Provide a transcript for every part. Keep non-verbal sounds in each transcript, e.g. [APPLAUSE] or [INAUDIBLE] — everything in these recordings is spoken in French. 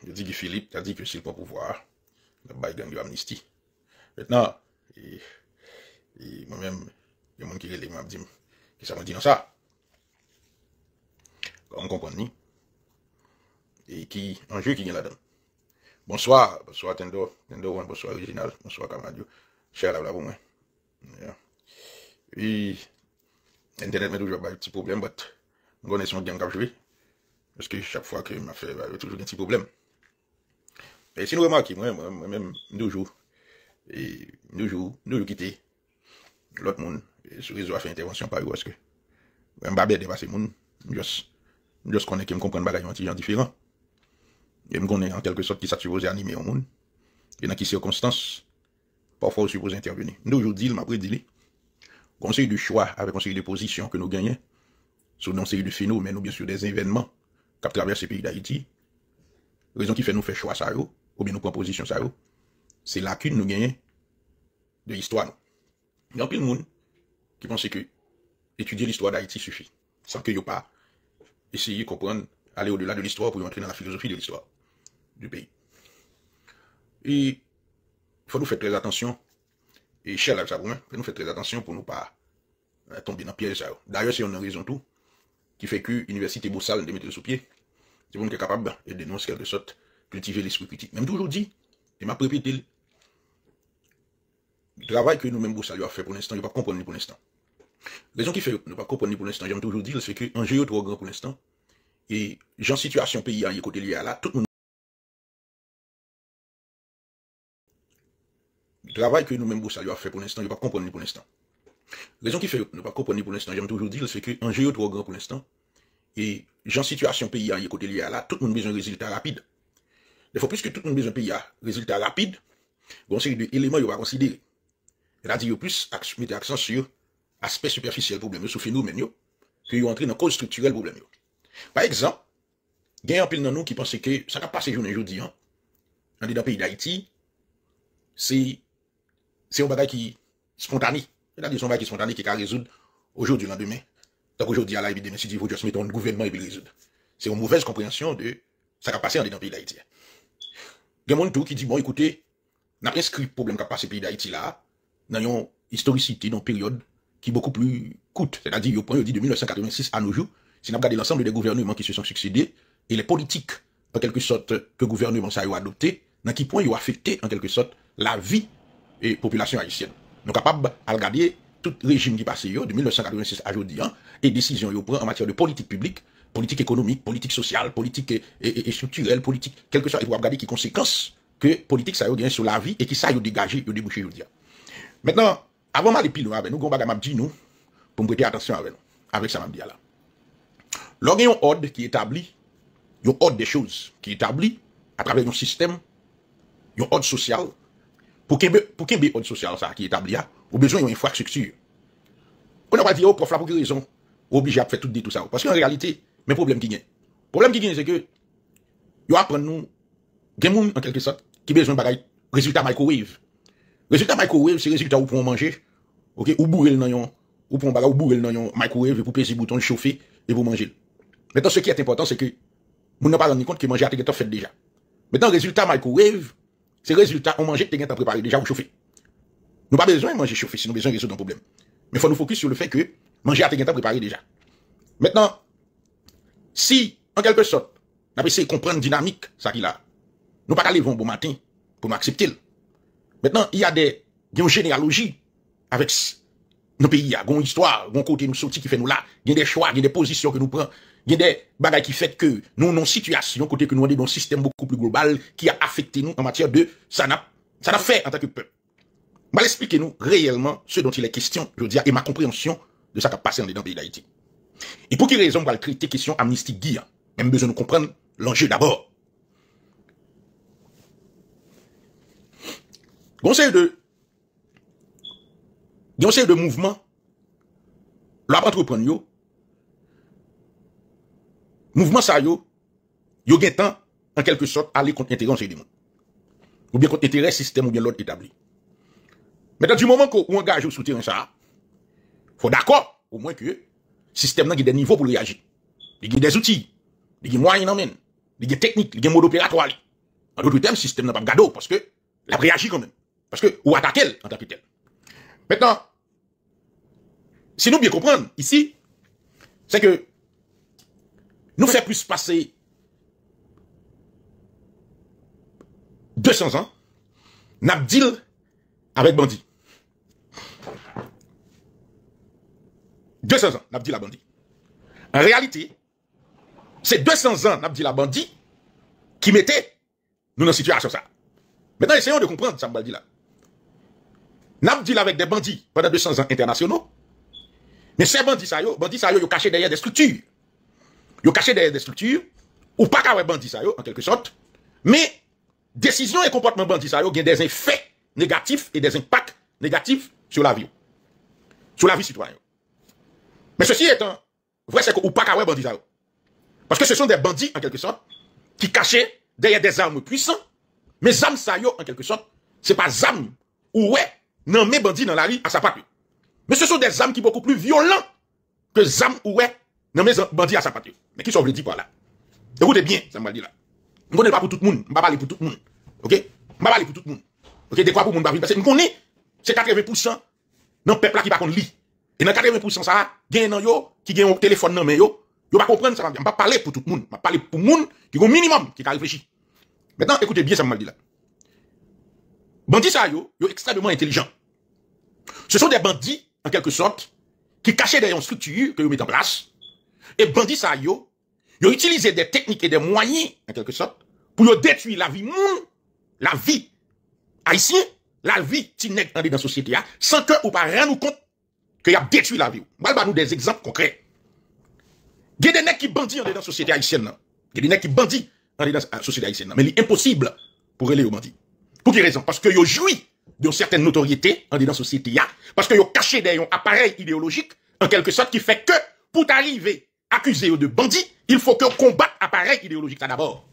Yo di ki Filip, ta di ki yo sil pou pouvwa, yo bay gen yon amnisti. Met nan, yo mwen kile le mwen ap di, ki sa mwen di nan sa. Kwa m konpon ni. E ki, anjou ki gen la dem. Bonswa, bonswa Tendo, Tendo wan, bonswa original, bonswa Kamadou, chè la vla voun. E, yon, yon, yon tenet men ou jwa bay pti poublem, bat, mwen kon esyon gen kapjoui, eske chap fwa ke m afe, ba, yon toujou gen pti poublem. Se nou remaki, mwen men mnoujou, mnoujou, mnoujou kite, lot moun, sou rezo a fey intervansyon pa yon woske. Mwen babè de base moun, mwen jos konen kem kon konn bagayon anti jan diferan. Mwen konen an telke sot ki sa tsypozye animè yon moun, yon an ki syokonstans pa wosjou posy interveni. Mnoujou dil ma pre-dili, konsey du xwa ave konsey de posisyon ke nou genye, sou non sey du feno men nou bien sou de zé evenman kap traver se peyi da iti. Rezon ki fè nou fè xwa sa yon. ou bin nou kompozisyon sa yo, se lakoun nou genye de l'histoire nou. Yon pil moun ki ponse ki etudye l'histoire da iti sufi, san ke yo pa esye yi kompran ale ou delan de l'histoire pou yon entre nan la filosofi de l'histoire du peyi. E, fè nou fè trèz atensyon, e chèl la chabouan, fè nou fè trèz atensyon pou nou pa euh, tombe nan piye sa yo. Da yo se yon nan rezon tou, ki fè ku universite bousal nan te mette sou piye, se moun ke kapab e denons kel de sot cultiver l'esprit critique. Même toujours dit, et m'a répété, le travail que nous-mêmes, vous lui a fait pour l'instant, il ne pas comprendre pour l'instant. Raison qui fait ne pas comprendre pour l'instant, j'aime toujours dire, c'est que un est trop grand pour l'instant. Et j'en situation pays à hein, y côté lié à là, tout le monde. Le travail que nous-mêmes, vous lui a fait pour l'instant, il ne pas comprendre pour l'instant. Raison qui fait ne pas comprendre pour l'instant, j'aime toujours dire, c'est que un est trop grand pour l'instant. Et j'en situation pays à hein, y côté lié à là, tout le monde besoin de résultats rapides. Ne fo pwis ke tout moun bezon pe ya rezultat rapide, goun siri de eleman yo va konsidere. E da di yo pwis mette aksan sur aspet superficiel probleme, sou fenou men yo, ke yo antre nan kouz strukturel probleme yo. Par ekzan, gen anpil nan nou ki panse ke sa ka pase joun anjou di an, an di dan peyi da iti, se yon baday ki spontani, se yon baday ki spontani ki ka rezoud oujou di lan demen, tak oujou di alay bi demen, si di vou jousme ton gouvenman bi rezoud. Se yon mouvez komprensyon de sa ka pase an di dan peyi da iti ya. Il y a qui dit, bon, écoutez, n'a inscrit le problème qui a passé pays d'Haïti là, dans une historicité, dans une période qui est beaucoup plus courte. C'est-à-dire, au point, de 1986 à nos jours, si nous regarde l'ensemble des gouvernements qui se sont succédés, et les politiques, en quelque sorte, que le gouvernement ça a adopté, dans quel point ils ont affecté, en quelque sorte, la vie et la population haïtienne. Nous sommes capables de regarder tout régime qui passé, de 1986 à aujourd'hui, et hein, et décisions qu'ils prises en matière de politique publique, politique économique, politique sociale, politique et, structurelle, politique, quelque chose, il faut regarder qui conséquences que politique ça a sur la vie et qui ça a dégagé, a débouché, Maintenant, avant d'aller plus loin avec nous, nous avons dit nous, pour prêter attention avec nous, avec ça, m'a dit là. Lorsqu'il y a un ordre qui est établi, il ordre des choses qui établit à travers un système, un ordre social. Pour qu'il y ait une ordre social ça, qui est établi, hein, il y a besoin d'une infrastructure. On n'a pas dit, oh, prof, là, pour quelle raison, obligé à faire tout, dit, tout ça. Parce qu'en réalité, mais problème qui gagne. Problème qui gagne, c'est que, yo apprend nous, gen en quelque sorte, qui besoin de bagaille, résultat microwave. Résultat microwave, c'est résultat où pour manger, ok, ou bourrer le nayon, ou pour bagaille, ou bourrer le microwave. microwave, pour peser le bouton, chauffer, et vous mangez. Maintenant, ce qui est important, c'est que, vous n'avez pas rendu compte que manger a été fait déjà. Maintenant, résultat microwave, c'est résultat, on mangeait que préparé déjà ou chauffé. Nous pas besoin de manger chauffé si nous besoin de résoudre un problème. Mais il faut nous focus sur le fait que manger a été préparé déjà. Maintenant, si, en quelque sorte, nous essayé de comprendre dynamique, ça qu'il a. Nous pas aller bon matin pour nous Maintenant, il y a des une généalogie avec nos pays. Il y a une histoire, un côté nous qui fait nous là. Il y a des choix, il y a des positions que nous prenons. Il y a des bagages qui fait que nous avons une situation, côté que nous avons un système beaucoup plus global qui a affecté nous en matière de ça n'a fait en tant que peuple. Je expliquez nous réellement ce dont il est question, je veux dire, et ma compréhension de ce qui a passé dans le pays d'Haïti. Et pour qui raison va traiter question amnistie Guy hein? Même besoin de comprendre l'enjeu d'abord. Conseil de conseil de mouvement l'a entreprendre yo mouvement ça yo yo un temps en quelque sorte aller contre l'intérêt du monde ou bien contre intérêt système ou bien l'autre établi. Mais dans du moment qu'on engage ou terrain ça faut d'accord au moins que système là, qui des niveaux pour réagir. Il y a des outils, il y a des moyens, il y a des techniques, il y a des modes opératoires. En d'autres termes, le système n'a pas de gado parce que la a réagi quand même. Parce que, ou attaqué en capital. Maintenant, si nous bien comprendre ici, c'est que nous faisons plus passer 200 ans, n'a deal avec bandit. 200 ans, Nabdi la bandit. En réalité, c'est 200 ans, Nabdi la bandit, qui mettait nous dans une situation ça. Maintenant, essayons de comprendre ça, dit là. Nabdi avec des bandits pendant 200 ans internationaux. Mais ces bandits, ça, yo, bandits, ça, cachés derrière des structures. Ils sont cachés derrière des structures, ou pas qu'à bandits, ça, en quelque sorte. Mais, décision et comportement bandits, ça, ont des effets négatifs et des impacts négatifs sur la vie. Sur la vie citoyenne. Mais ceci étant, vrai c'est que ou pas qu'à bandit ça. Parce que ce sont des bandits, en quelque sorte, qui cachaient derrière des armes puissantes. Mais armes ça, en quelque sorte, c'est pas armes ou ouais, non mais bandits dans la rue à sa patrie. Mais ce sont des armes qui sont beaucoup plus violentes que armes ou ouais, non mais bandits à sa patrie. Mais qui sont le dit par là? Écoutez bien, ça m'a dit là. Je ne connais pas pour tout le monde. Je ne parle pas pour tout le monde. Ok? Je ne parle pas pour tout le monde. Ok? Des quoi pour le monde? Parce que je connais, c'est 80% dans le peuple qui va contre lit. Et dans 80% ça, gen nan yo, qui gen un téléphone nan ne yo, yo pas comprendre ça, m'a pas parler pour tout le monde, m'a parler pour monde qui au minimum qui a réfléchi. Maintenant, écoutez bien ça m'a dis là. Bandits ça yo, yo extrêmement intelligents. Ce sont des bandits en quelque sorte qui cachent des structures structure que yo met en place. Et bandits ça yo, yo des techniques et des moyens en quelque sorte pour yo détruire la vie monde, la vie haïtienne, la vie pas dans la société hein, sans que ou pas rendre compte que y a détruit la vie. Moi, nous des exemples concrets. Il y a des nègres qui bandit dans la société haïtienne. Il y a des nègres qui bandit dans la société haïtienne. Mais il est impossible pour de bandit. Pour quelle raison Parce que yo jouit d'une certaine notoriété dans la société. Parce que yo caché des un appareil idéologique, en quelque sorte, qui fait que pour arriver accusé de bandit, il faut que combattre appareil idéologique là d'abord.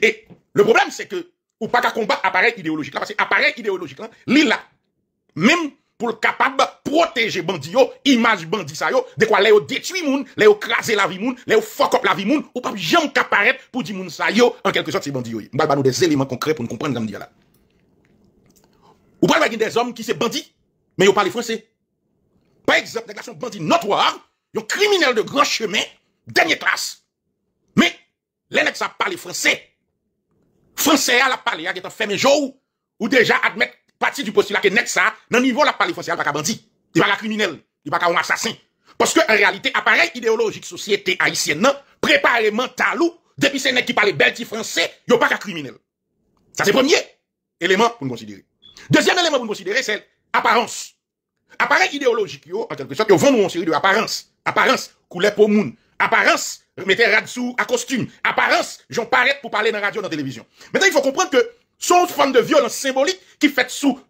Et le problème, c'est que ou pas qu'à combattre appareil idéologique là, parce que appareil idéologique là, l'île là, même pour capable protéger bandits, yo, image bandi ça yo, de quoi les détruire, moun, les craser la vie moun, les fuck up la vie moun, ou pas jamais apparaître pour dire moun ça yo, en quelque sorte c'est bandi yo. M'ba nous des éléments concrets pour nous comprendre comme dire là. Ou pas des hommes qui sont bandits, mais ils parlent français. Par exemple, des sont bandits notoires, ils sont criminels de grand chemin, dernière classe. Mais, les nègres ça parle français. Français à la parler, qui est un fait mes jours, ou déjà admettre partie du postulat que net ça, dans le niveau la parler français, il pas bandit, il n'y a pas la criminel, il n'y a pas un assassin. Parce que, en réalité, appareil idéologique société haïtienne, non, préparé mental depuis ce n'est qui parlent bel français, il n'y a pas qu'à criminel. Ça, c'est premier élément pour nous considérer. Deuxième élément pour nous considérer, c'est l'apparence. Appareil idéologique, yo, en quelque sorte, yo vont une série de apparence. Apparence, couleur pour moun. Apparence, mettez rad sous à costume. Apparence, j'en parle pour parler dans la radio, dans la télévision. Maintenant, il faut comprendre que son forme de violence symbolique qui fait sous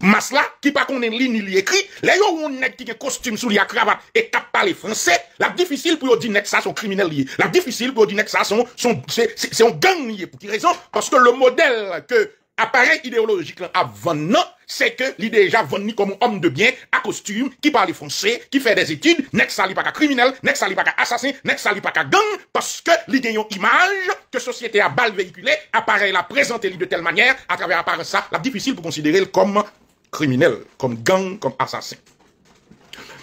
masse là, qui pas qu'on ligne ni li écrit, les yon ou net qui costume sous la cravate et cap les français, la difficile pour dire net ça son criminel La difficile pour dire net ça son, c'est un gang Pour qui raison? Parce que le modèle que appareil idéologique avant non, c'est que l'idée déjà venue comme un homme de bien, à costume, qui parle français, qui fait des études, n'est sali pas criminel, n'est sali pas assassin, n'est sali pas gang, parce que l'idée une image que société a bal véhiculée, appareil la présenté de telle manière, à travers apparence ça, la difficile pour considérer comme criminel, comme gang, comme assassin.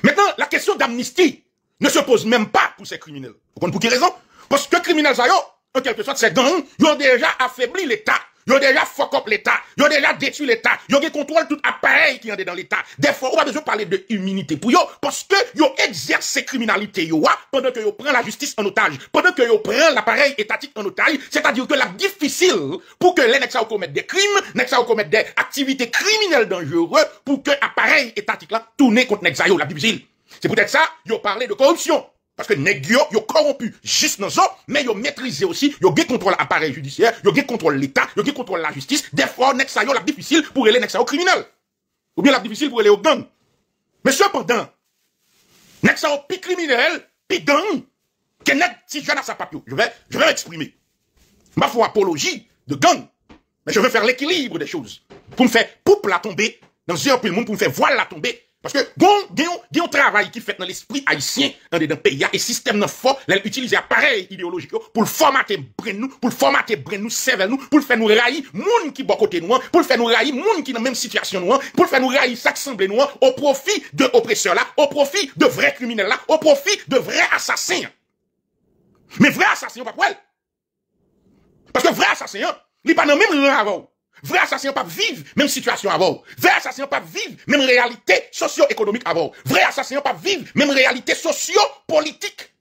Maintenant, la question d'amnistie ne se pose même pas pour ces criminels. Vous pour quelle raison? Parce que criminels, en quelque sorte, ces gangs, ils ont déjà affaibli l'État. Yo déjà fuck up l'État. Yo déjà détruit l'État. Yo qui contrôle tout appareil qui est dans l'État. Des fois, on a besoin de parler de immunité pour yo, parce que yo exerce criminalité yo, ah, pendant que yo prend la justice en otage, pendant que yo prend l'appareil étatique en otage, c'est-à-dire que la difficile pour que les nexa commettent des crimes, nexa commettent des activités criminelles dangereuses pour que l'appareil étatique là tourne contre nexa yo, la difficile. C'est peut-être ça, yo parlé de corruption. Parce que les ils sont corrompu juste dans eux, mais ont maîtrisé aussi, ont gè contrôle l'appareil judiciaire, ont gè contrôle l'État, ont gè contrôle la justice. Des fois, ils ont yo la difficile pour aller aux criminel. Ou bien la difficile pour aller au gang. Mais cependant, ils sa plus criminel, pi gang, que nèg si je à sa papio. Je vais, je vais m'exprimer. Ma foi apologie de gang. Mais je veux faire l'équilibre des choses. Pour me faire poupe la tomber, dans un le monde, pour me faire voir la tomber, parce que, bon, il y a un travail qui fait dans l'esprit haïtien, dans le pays, et système de fort, l'a utilisé appareil idéologique pour le formater brain nous, pour formater brain nous, serve nous, pour faire nous railler, monde qui boit côté nous, pour le faire nous railler, monde qui dans la même situation nous, pour faire nous railler, s'assembler nous, au profit de oppresseurs là, au profit de vrais criminels là, au profit de vrais assassins. Mais vrais assassins, pas quoi? Parce que vrais assassins, hein, ils pas dans le même rang avant. Vrai assassin pas vivre même situation avant. Vrai assassin pas vivre même réalité socio-économique avant. Vrai assassin pas vivre même réalité socio-politique.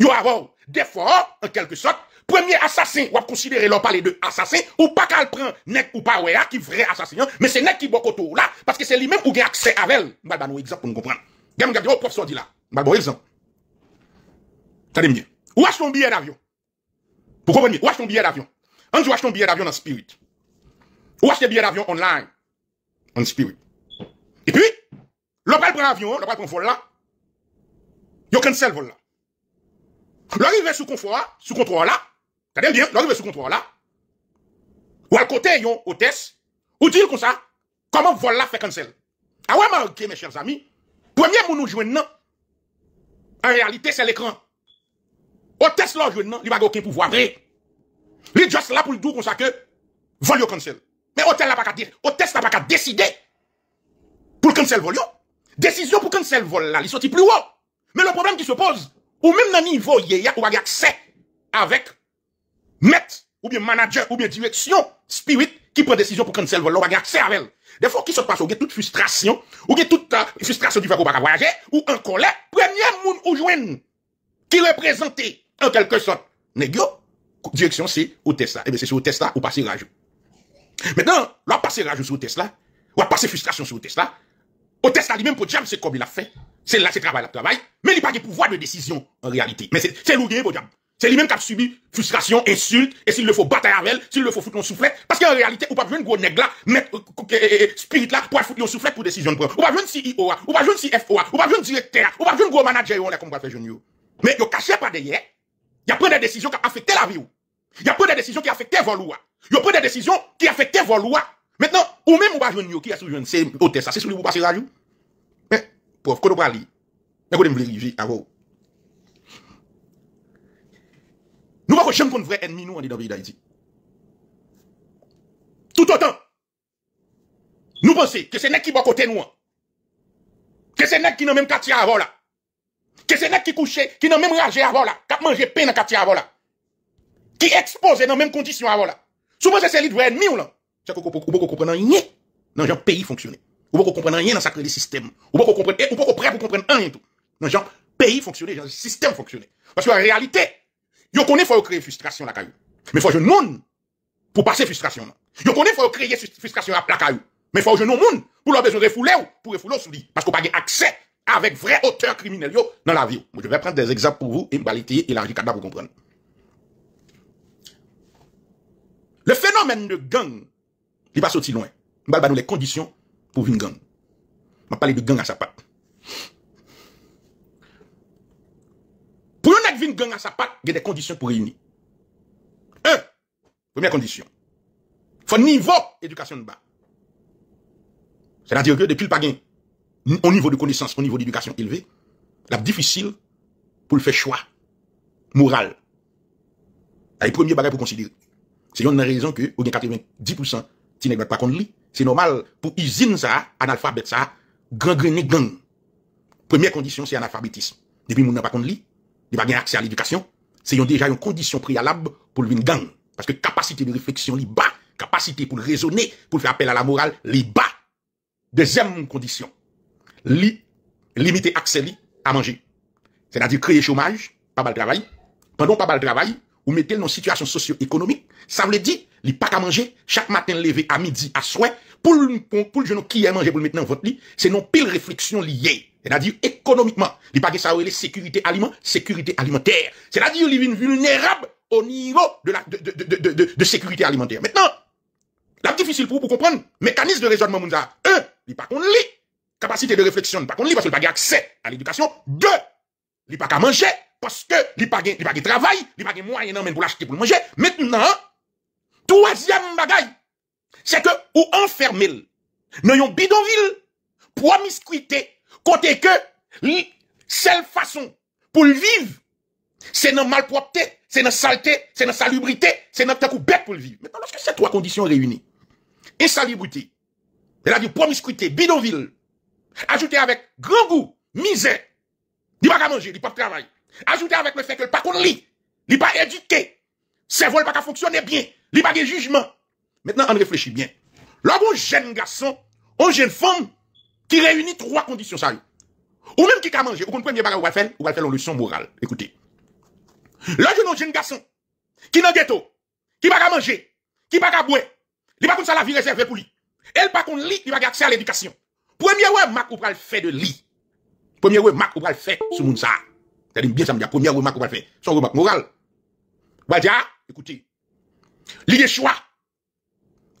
Yo avant. Des fois, en quelque sorte, premier assassin, ou considérer l'on parler de assassin, ou pas qu'elle prend nek ou pas ouais, qui vrai assassin, mais c'est nek qui bokoto là, parce que c'est lui-même qui a accès à elle. Bah, bah, nous exemple pour nous comprendre. Gam, gam, oh, professeur dit là. Bah, bon exemple. T'as bien. Ou achetons billet d'avion. Pour comprendre, ou achetons billet d'avion. On dit acheter ton billet d'avion dans Spirit. Ou des billet d'avion online. En spirit. Et puis, l'opal prend avion, l'opal prend vol là. Yo cancel vol là. L'arrivée sous confort, sous contrôle là. t'as bien, l'arrivée sous contrôle là. Ou à côté yon hôtesse, ou dire comme ça, comment vol là fait cancel. Ah ouais, marqué mes chers amis, premier moun nous non. en réalité c'est l'écran. Hôtesse là non, il va aucun pouvoir vrai. Il juste là pour le dire comme ça que vol yo cancel. Mais hôtel n'a pas qu'à dire, hôtel n'a pas qu'à décider pour cancel vol. Décision pour cancel vol là, il sortit plus haut. Mais le problème qui se pose, ou même dans le niveau, il y a accès avec maître, ou bien manager, ou bien direction, spirit, qui prend décision pour cancel vol, on a accès avec elle. Des fois, qui se passe, y a toute frustration, ou a toute euh, frustration du fait qu'on va voyager, ou en colère, premier monde ou joint, qui représente, en quelque sorte, négo, direction c'est au là. Et eh bien, c'est sur Tesla ou un rajout. Maintenant, on va passer rage sur Tesla, il on va passer frustration sur Tesla. Au Tesla lui-même, pour diable, c'est comme il a fait. C'est là, c'est travail, à travail. Mais il n'a pas de pouvoir de décision en réalité. Mais c'est lui pour C'est lui-même qui a subi frustration, insulte, et s'il le faut bataille avec elle, s'il le faut foutre en soufflet, parce qu'en réalité, ou pas besoin un gros nègre là, mettre euh, euh, euh, spirit là, pour foutre en soufflet pour décision de prendre. Ou pas besoin de CEO, ou pas besoin de CFO, ou pas besoin un directeur, ou pas besoin un gros manager, on est comme on va faire Mais il ne a pas derrière, il a pris des décisions qui affectent la vie. Il y a pris des décisions qui affectaient vos lois. Il y a pris des décisions qui affectaient vos lois. Maintenant, ou même vous pas jeune qui a sous jeune c'est au ça c'est celui vous passer radio. Mais pauvre qu'on pas lire. Mais qu'on veut arriver à vous. Nous pas jamais contre vrai ennemi nous en est dans le pays d'Haïti. Tout autant. Nous pensons que c'est nèg qui à côté nous. Que c'est nèg qui dans même quartier avant là. Que c'est nèg qui couché, qui dans même rage avant là, qui mangé pain dans quartier avant là qui exposé dans même condition avant là. Souvent c'est les de ennemi ou là. C'est pas comprendre rien dans genre pays fonctionner. Vous pas comprendre rien dans sacré système. Ou pas comprendre eh, ou pas comprenez pour comprendre rien tout. Dans genre pays fonctionner, genre système fonctionner. Parce que en réalité, yo connaît faut créer frustration la caillou. Mais faut je non pour passer frustration. Yo connaît faut créer frustration la caillou. Mais faut je non monde pour leur besoin de refouler ou pour refouler sous lui parce qu'on pas accès avec vrai auteur criminel yo dans la vie. Je vais prendre des exemples pour vous et vous allez élargir pour comprendre. Le phénomène de gang, il pas sorti loin. Il va nous les conditions pour une gang. Je parler de gang à sa patte. Pour yon être une gang à sa patte, il y a des conditions pour réunir. Un, première condition. Il Faut niveau éducation de bas. C'est-à-dire que depuis le pagain, au niveau de connaissance, au niveau d'éducation élevé, la difficile pour le faire choix moral. La première bagage pour considérer. C'est une raison que, ou bien 90%, pas contre C'est normal pour usine ça, analphabète ça, gangrené gang. Première condition, c'est analphabétisme. Depuis mon n'a pas contre lui, il pas accès à l'éducation. C'est déjà une condition préalable pour lui gang. Parce que capacité de réflexion, li bas. Capacité pour raisonner, pour faire appel à la morale, li bas. Deuxième condition, li, limiter accès à manger. C'est-à-dire créer chômage, pas mal de travail. Pendant pas mal de travail, ou mettez dans une situation socio-économique, ça veut dire, il pas qu'à manger, chaque matin lever à midi, à souhait, pour le, pour, qui est mangé pour le mettre dans votre lit, c'est non pile réflexion liée. C'est-à-dire, économiquement, il pas que ça les sécurité aliment, sécurité alimentaire. C'est-à-dire, il est vulnérable au niveau de la, de, sécurité alimentaire. Maintenant, la difficile pour vous, pour comprendre, mécanisme de raisonnement, mounza, un, il pas qu'on lit. Capacité de réflexion, il n'y a pas qu'on lit parce qu'il pas accès à l'éducation. Deux, il pas qu'à manger, parce que il n'y a pas de travail, il pas de moyen pour l'acheter pour manger. Maintenant, troisième bagaille, c'est que ou enfermer dans un bidonville promiscuité côté que seule façon pour le vivre, c'est dans malpropreté, c'est dans saleté, c'est dans salubrité, c'est dans coup bête pour le vivre. Maintenant, lorsque ces trois conditions réunies, insalubrité, c'est-à-dire promiscuité, bidonville, ajouté avec grand goût, misère, il pas manger, il pas de travail, Ajoutez avec le fait que le pas qu'on lit, il pas éduqué, cerveau pas qu'à fonctionner bien, il pas de jugement. Maintenant, on réfléchit bien. Lorsqu'un jeune garçon, un jeune femme, qui réunit trois conditions, ça Ou même qui a mangé, ou qu'on premier bagage, ou va faire, ou va faire une leçon morale. Écoutez. Lorsqu'un jeune garçon, qui n'a ghetto, qui pas manger, qui pas boire, il pas comme la vie réservée pour lui. Elle pas qu'on lit, il va accès à l'éducation. Premier ouais, Mac ou fait de lit. Premier ouais, Mac ou le fait sur mon ça. C'est bien ça, la première remarque qu'on va faire. Son remarque morale. On va dire, écoutez, il y a choix.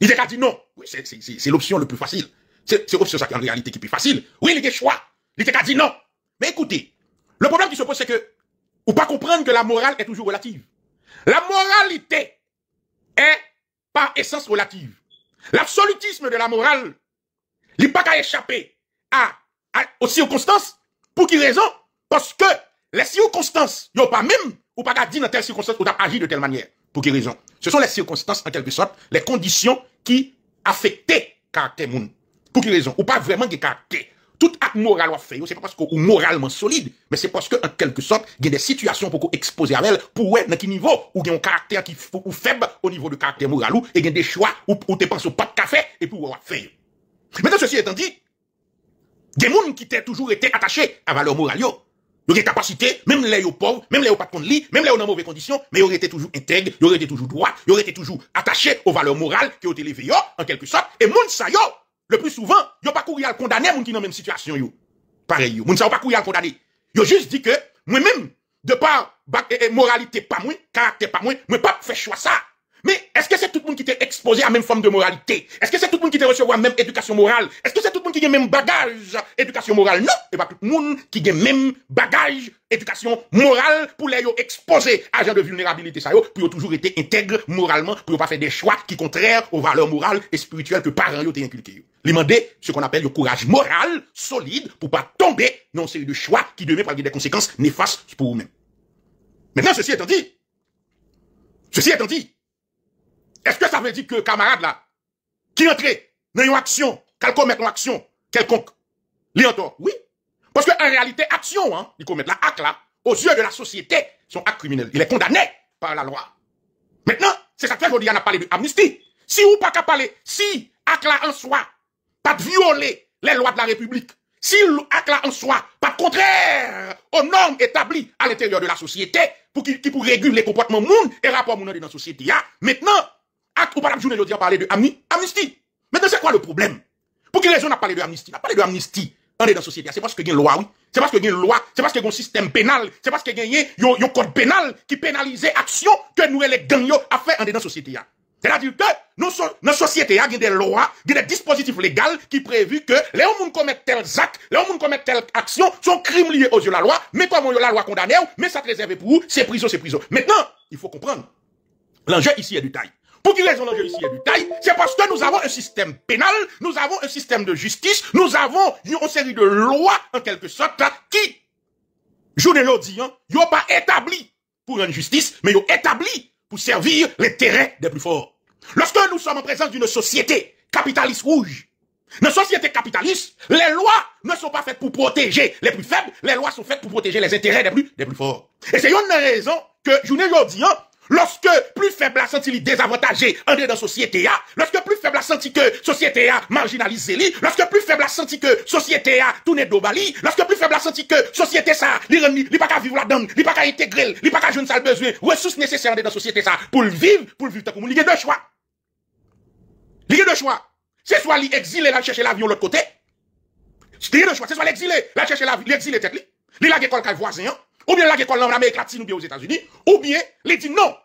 Il y a dit non. Oui, c'est l'option le plus facile. C'est l'option ça qui en réalité qui est plus facile. Oui, il y a choix. Il y a dit non. Mais écoutez, le problème qui se pose, c'est que, ou pas comprendre que la morale est toujours relative. La moralité est par essence relative. L'absolutisme de la morale il n'est pas qu'à échapper à, aux circonstances. Pour qui raison Parce que les circonstances, yo pas même, ou pas dit dans telle circonstance, ou agi de telle manière. Pour quelle raison? Ce sont les circonstances, en quelque sorte, les conditions qui affectaient caractère moun. Pour quelle raison? Ou pas vraiment des caractère. Tout acte moral ou fait, c'est pas parce que est moralement solide, mais c'est parce que, en quelque sorte, il y a des situations pour exposer à elle, pour être dans quel niveau, ou il un caractère qui, est faible au niveau du caractère moral, ou il y des choix, ou, ou tu penses pas de café, et puis faire fait. Maintenant, ceci étant dit, des gens qui ont toujours été attachés à valeur morale, il capacité, même les pauvres, même les pas de lit, même les dans mauvaises conditions, mais il été toujours intègre, il aurait été toujours droit, il aurait été toujours attaché aux valeurs morales qui ont été élevées, en quelque sorte. Et moun yo, le plus souvent, il pas couru à le condamner, moun qui dans la même situation. Yo. Pareil, yo. moun ça pas couru à le condamner. Il juste dit que, moi-même, de par eh, eh, moralité pas moins, caractère pas moins, moi pas fait choix ça. Mais est-ce que c'est tout le monde qui était exposé à même forme de moralité Est-ce que c'est tout le monde qui était recevoir même éducation morale Est-ce que c'est tout le monde qui a même bagage éducation morale Non, et pas tout le monde qui a même bagage éducation morale pour les exposer à gens de vulnérabilité ça pour toujours été intègre moralement, pour pas faire des choix qui contraires aux valeurs morales et spirituelles que parents ont inculqué. L'imander, ce qu'on appelle le courage moral solide pour pas tomber dans une série de choix qui deviennent par des conséquences néfastes pour vous-même. Maintenant, ceci étant dit, ceci étant dit, est-ce que ça veut dire que camarade là, qui entre dans une action, quelqu'un commet une action quelconque, li Oui. Parce que en réalité, action, hein, il commet la acte là, aux yeux de la société, son acte criminel. Il est condamné par la loi. Maintenant, c'est ça que aujourd'hui on a parlé d'amnistie. Si ou pas qu'à parler, si acte là en soi, pas de violer les lois de la République, si acte là en soi, pas de contraire aux normes établies à l'intérieur de la société, pour qui, qui pour réguler les comportements monde et rapport monde dans la société. Hein. Maintenant, acte ah, ou pas la parler de amnistie. Maintenant, c'est quoi le problème? Pour quelle raison on a parlé de amnistie? On a parlé de amnistie. On est dans société. C'est parce qu'il y a une loi, oui. C'est parce qu'il y a une loi. C'est parce qu'il y a un système pénal. C'est parce qu'il y a un code pénal qui pénalise l'action que nous, les gagnants, a fait dans la société. C'est-à-dire que nous, dans société, il y a des lois, il y a des dispositifs légaux qui prévu que les gens commettent tel acte, les gens commettent telle action, sont crimes liés aux yeux de la loi, mais comment la loi condamnée, mais ça te réserve pour vous, c'est prison, c'est prison. Maintenant, il faut comprendre. L'enjeu ici est du taille. Pour qui raison l'enjeu ici est du taille C'est parce que nous avons un système pénal, nous avons un système de justice, nous avons une série de lois, en quelque sorte, qui, journée l'autre, ils n'ont pas établi pour une justice, mais ont établi pour servir les intérêts des plus forts. Lorsque nous sommes en présence d'une société capitaliste rouge, une société capitaliste, les lois ne sont pas faites pour protéger les plus faibles, les lois sont faites pour protéger les intérêts des plus, des plus forts. Et c'est une raison que, journée l'autre, Lorsque plus faible a senti les désavantagés en dans société A. lorsque plus faible a senti que société a marginalisé, lorsque plus faible a senti que société a tourné d'obali, lorsque plus faible a senti que société ça, il a pas qu'à vivre là-dedans, il pas qu'à intégrer, il pas qu'à jouer ça besoin, ressources nécessaires dans la société ça, pour le vivre, pour le vivre tant il y a deux choix. Il y a deux choix. C'est soit l'exilé là chercher l'avion de l'autre côté, il y a deux choix, c'est soit l'exilé là chercher l'avion, l'exilé tête lui. il a l'école voisin, ou bien l'école dans Amérique latine ou bien aux États-Unis, ou bien il dit non,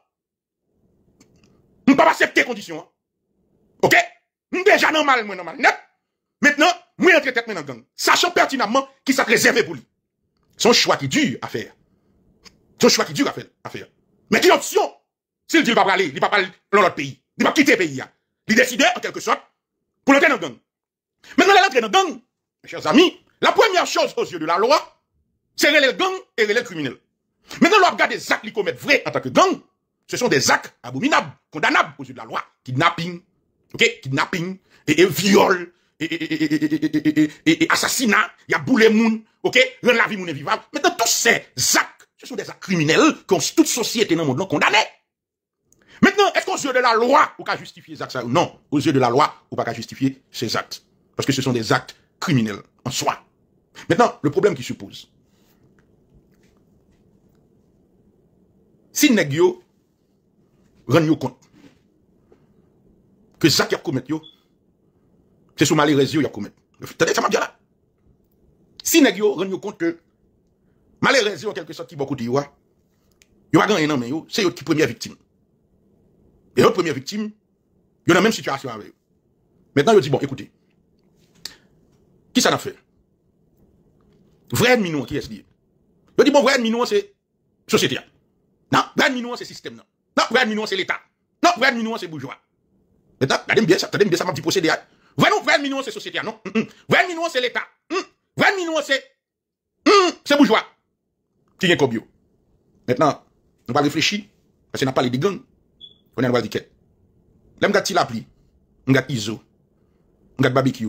ne pas accepter conditions. Hein. OK Déjà normal, moi normal. Net. Maintenant, moi entre tête dans la gang. Sachant pertinemment qui s'est réservé pour lui. Son choix qui dur à faire. un choix qui dur à faire. Mais qui option S'il dit ne va pas aller, il ne va pas aller dans l'autre pays. Il ne va pas quitter le pays. Hein. Il décide en quelque sorte pour l'entrer dans la gang. Maintenant, l'entrée dans la gang, mes chers amis, la première chose aux yeux de la loi, c'est le gang et le criminel. Maintenant, l'on regarde des actes qui commettent vrai en tant que gang ce sont des actes abominables, condamnables aux yeux de la loi. Kidnapping, ok, kidnapping, et, viol, et, et, assassinat, il y a boulet moun, ok, rendre la vie moun invivable. Maintenant, tous ces actes, ce sont des actes criminels qu'on toute société dans le monde condamnés. Maintenant, est-ce qu'aux yeux de la loi, on peut justifier ces actes Non, aux yeux de la loi, on peut pas justifier ces actes. Parce que ce sont des actes criminels en soi. Maintenant, le problème qui se pose. Si rendez compte que ça qui a commis, c'est sous malheureux qui a commis. Tenez, ça m'a dit là. Si nèg yo rendez compte que malheureuse en quelque sorte qui beaucoup de yo, yo pas gagné un mais yo, c'est yo qui première victime. Et votre première victime, yo dans la même situation avec eux. Maintenant yo dit bon, écoutez. Qui ça a fait Vrai qui est-ce dit Yo dit bon vrai minou c'est société. Non, vrai minou c'est système non, 20 millions, c'est l'État. Non, 20 millions, c'est bourgeois. L'État, regardez bien ça, regardez bien ça, m'a dit procédé. Vrai nous, vrai nous c'est société, non? Vrai mm, mm. millions, c'est l'État. Vrai mm. millions, c'est, c'est bourgeois. Qui comme Kobio? Maintenant, on va réfléchir, parce qu'on a parlé de gang. On a le droit de dire Là, je on On a ISO, a barbecue,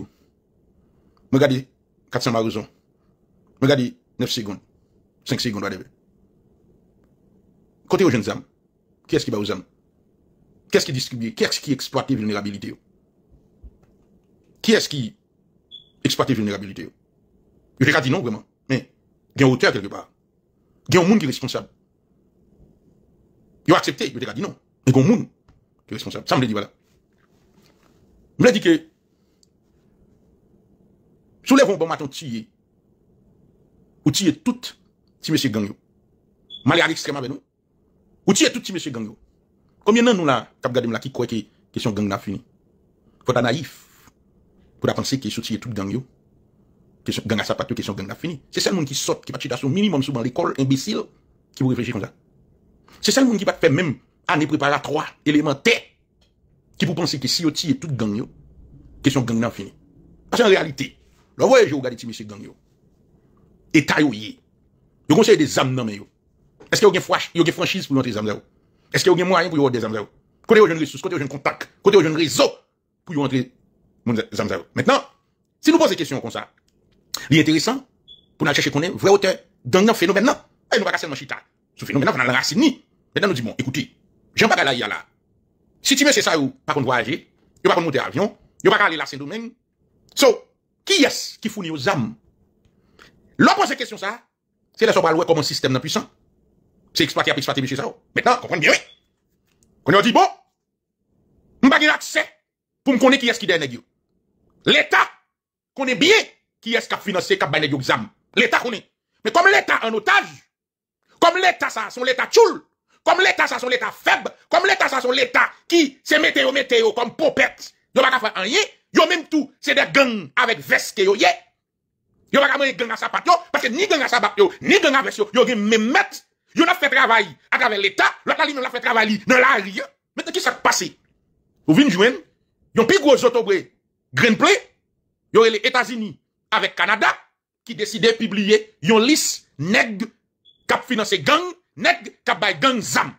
on a 400 marousons, on a 9 secondes, 5 secondes, whatever. Côté aux jeunes hommes, qui est-ce qui va aux hommes Qui est-ce qui distribue Qui est-ce qui exploite les vulnérabilités Qui est-ce qui exploite les vulnérabilités Je n'ai pas dit non vraiment, mais il y a un auteur quelque part. Il y a un monde qui est responsable. Il a accepté, Je pas dit non. il y a un monde qui est responsable. Ça me dit, voilà. Je me dit que soulève un bon matin tuer ou tuer tout si monsieur gang malgré l'extrême avec nous. Ou es tout petit monsieur gang. Combien de nous là, cap qui croit que question gang n'a fini. Faut être naïf. Pour penser que es tout gang yo. Question gang à sa patte, question gang n'a fini. C'est seul monde qui sort qui participe à son minimum souvent l'école, imbécile, qui vous réfléchir comme ça. C'est seul monde qui va faire même année préparatoire élémentaire qui vous pensez que si vous tirez tout gang yo, question gang n'a fini. Parce qu'en réalité, le voyage vous regardez monsieur gang yo. Et taille yo. le des âmes dans yo. Est-ce qu'il y a une franchise pour entrer les armes Est-ce qu'il y a avez moyen pour y avoir des armes Côté aux jeunes ressources, côté aux jeunes contacts, côté aux jeunes réseaux pour y entrer des armes Maintenant, si nous posons des questions comme ça, est intéressant pour nous chercher qu'on est vrai auteur dans le phénomène. Non, et eh, nous va casser le chita. Ce phénomène, on a la racine. Maintenant, nous disons, écoutez, jean pas là, là. Si tu veux c'est ça, pas qu'on voyager, pas va qu'on monter avion, il pas aller là Saint-Domingue. So, qui est-ce qui fournit aux âmes? L'autre question ça, c'est là, ça va voir système impuissant. puissant c'est exploité à exploiter monsieur ça. Maintenant, comprenez bien, oui. On dit, bon, on pas accès pour me connaître qui est-ce qui est L'État connaît bien qui est-ce qui a financé, qui a baillé l'examen. L'État connaît. Mais comme l'État en otage, comme l'État ça, son l'État choule comme l'État ça, son l'État faible, comme l'État ça, son l'État qui se mette au météo, comme popette, yo pas faire rien, yo même tout, c'est des gangs avec veste que yo yé. Yo pas faire gang à sa patte yo, parce que ni gang à sa patte yo, ni gang à veste yo, yo même mettre Yon a fait travail à travers l'État, l'autre lui-même a fait travail dans la rue. Maintenant, qui s'est passé? Vous venez jouer? yon plus gros autobre, Green Play, yon les États-Unis avec Canada, qui décidaient de publier une liste nègre cap financer gang, nègre cap bay gang zam.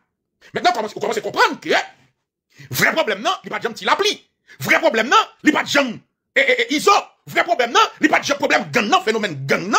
Maintenant, vous commencez à comprendre que, eh, vrai problème non, il pas de jam l'appli. Vrai problème non, il pas de gens. et, eh, et, eh, Le Vrai problème non, il pas de problème gang non, phénomène gang non,